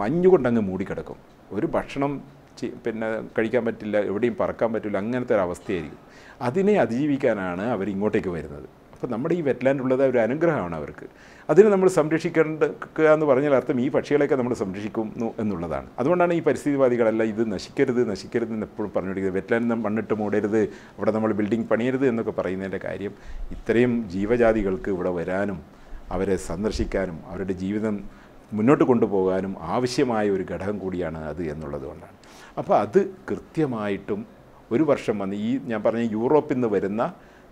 മഞ്ഞുകൊണ്ടങ്ങ് മൂടിക്കിടക്കും ഒരു ഭക്ഷണം പിന്നെ കഴിക്കാൻ പറ്റില്ല എവിടെയും പറക്കാൻ പറ്റില്ല അങ്ങനത്തെ ഒരു അവസ്ഥയായിരിക്കും അതിനെ അതിജീവിക്കാനാണ് അവർ ഇങ്ങോട്ടേക്ക് വരുന്നത് അപ്പോൾ നമ്മുടെ ഈ വെറ്റ്ലാൻഡ് ഉള്ളത് ഒരു അനുഗ്രഹമാണ് അവർക്ക് അതിനെ നമ്മൾ സംരക്ഷിക്കേണ്ട എന്ന് പറഞ്ഞാൽ അർത്ഥം ഈ പക്ഷികളെയൊക്കെ നമ്മൾ സംരക്ഷിക്കുന്നു എന്നുള്ളതാണ് അതുകൊണ്ടാണ് ഈ പരിസ്ഥിതിവാദികളല്ല ഇത് നശിക്കരുത് നശിക്കരുത് എന്ന് എപ്പോഴും പറഞ്ഞുകൊണ്ടിരിക്കുന്നത് വെറ്റ്ലാൻഡ് മണ്ണിട്ട് മൂടരുത് അവിടെ നമ്മൾ ബിൽഡിംഗ് പണിയരുത് എന്നൊക്കെ പറയുന്നതിൻ്റെ കാര്യം ഇത്രയും ജീവജാതികൾക്ക് ഇവിടെ വരാനും അവരെ സന്ദർശിക്കാനും അവരുടെ ജീവിതം മുന്നോട്ട് കൊണ്ടുപോകാനും ആവശ്യമായ ഒരു ഘടകം കൂടിയാണ് അത് എന്നുള്ളത് കൊണ്ടാണ് അപ്പോൾ അത് കൃത്യമായിട്ടും ഒരു വർഷം വന്ന് ഈ ഞാൻ പറഞ്ഞ യൂറോപ്പിൽ നിന്ന് വരുന്ന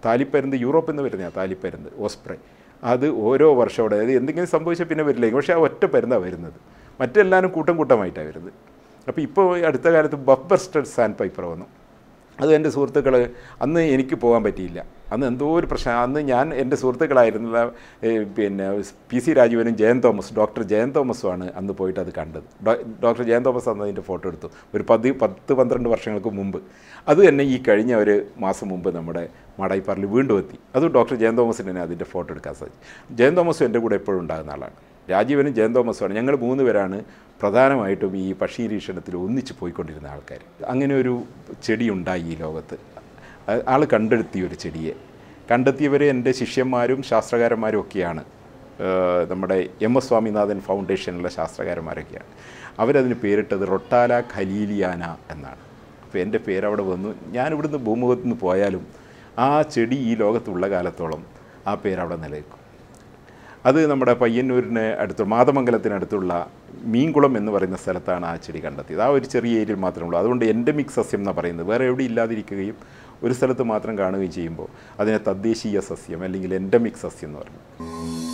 താലിപ്പരുന്ത് യൂറോപ്പിൽ നിന്ന് വരുന്ന താലിപ്പരുന്ത് ഓസ്പ്രൈ അത് ഓരോ അവിടെ അതായത് എന്തെങ്കിലും സംഭവിച്ചാൽ പിന്നെ വരില്ല പക്ഷെ ആ ഒറ്റ പരുന്താണ് വരുന്നത് മറ്റെല്ലാവരും കൂട്ടം കൂട്ടമായിട്ടാണ് വരുന്നത് അപ്പോൾ ഇപ്പോൾ അടുത്ത കാലത്ത് ബഫർ സ്റ്റഡ് സാൻഡ് പൈപ്പർ വന്നു അത് എൻ്റെ സുഹൃത്തുക്കൾ അന്ന് എനിക്ക് പോകാൻ പറ്റിയില്ല അന്ന് എന്തോ ഒരു പ്രശ്നം അന്ന് ഞാൻ എൻ്റെ സുഹൃത്തുക്കളായിരുന്ന പിന്നെ പി സി രാജീവനും ജയൻ തോമസ് ഡോക്ടർ ജയൻ തോമസുമാണ് അന്ന് പോയിട്ട് അത് കണ്ടത് ഡോക്ടർ ജയൻ തോമസ് അന്ന് അതിൻ്റെ ഫോട്ടോ എടുത്തു ഒരു പതി പത്ത് പന്ത്രണ്ട് വർഷങ്ങൾക്ക് മുമ്പ് അത് തന്നെ ഈ കഴിഞ്ഞ ഒരു മാസം മുമ്പ് നമ്മുടെ മാടായിപ്പാറിൽ വീണ്ടും എത്തി അത് ഡോക്ടർ ജയൻ തോമസിന് തന്നെ അതിൻ്റെ ഫോട്ടോ എടുക്കാൻ സാധിച്ചു ജയൻ തോമസും എൻ്റെ കൂടെ എപ്പോഴും ഉണ്ടാകുന്ന ആളാണ് രാജീവനും ജയൻ തോമസുമാണ് ഞങ്ങൾ മൂന്ന് പേരാണ് പ്രധാനമായിട്ടും ഈ പക്ഷി നിരീക്ഷണത്തിൽ ഒന്നിച്ച് പോയിക്കൊണ്ടിരുന്ന ആൾക്കാർ അങ്ങനെ ഒരു ചെടി ഉണ്ടായി ഈ ലോകത്ത് ആൾ കണ്ടെടുത്തിയ ഒരു ചെടിയെ കണ്ടെത്തിയവർ എൻ്റെ ശിഷ്യന്മാരും ശാസ്ത്രകാരന്മാരും ഒക്കെയാണ് നമ്മുടെ എം എസ് സ്വാമിനാഥൻ ഫൗണ്ടേഷനിലെ ശാസ്ത്രകാരന്മാരൊക്കെയാണ് അവരതിന് പേരിട്ടത് റൊട്ടാല ഖലീലിയാന എന്നാണ് അപ്പോൾ എൻ്റെ പേരവിടെ വന്നു ഞാൻ ഇവിടുന്ന് ഭൂമുഖത്ത് നിന്ന് പോയാലും ആ ചെടി ഈ ലോകത്തുള്ള കാലത്തോളം ആ പേര് അവിടെ നിലനിൽക്കും അത് നമ്മുടെ പയ്യന്നൂരിന് അടുത്ത് മാതമംഗലത്തിനടുത്തുള്ള മീൻകുളം എന്ന് പറയുന്ന സ്ഥലത്താണ് ആ ചെടി കണ്ടെത്തിയത് ആ ഒരു ചെറിയ ഏരിയയിൽ മാത്രമേ ഉള്ളൂ അതുകൊണ്ട് എൻഡമിക് സസ്യം എന്ന് പറയുന്നത് വേറെ എവിടെ ഇല്ലാതിരിക്കുകയും ഒരു സ്ഥലത്ത് മാത്രം കാണുകയും ചെയ്യുമ്പോൾ അതിനെ തദ്ദേശീയ സസ്യം അല്ലെങ്കിൽ എൻഡമിക് സസ്യം എന്ന് പറയുന്നത്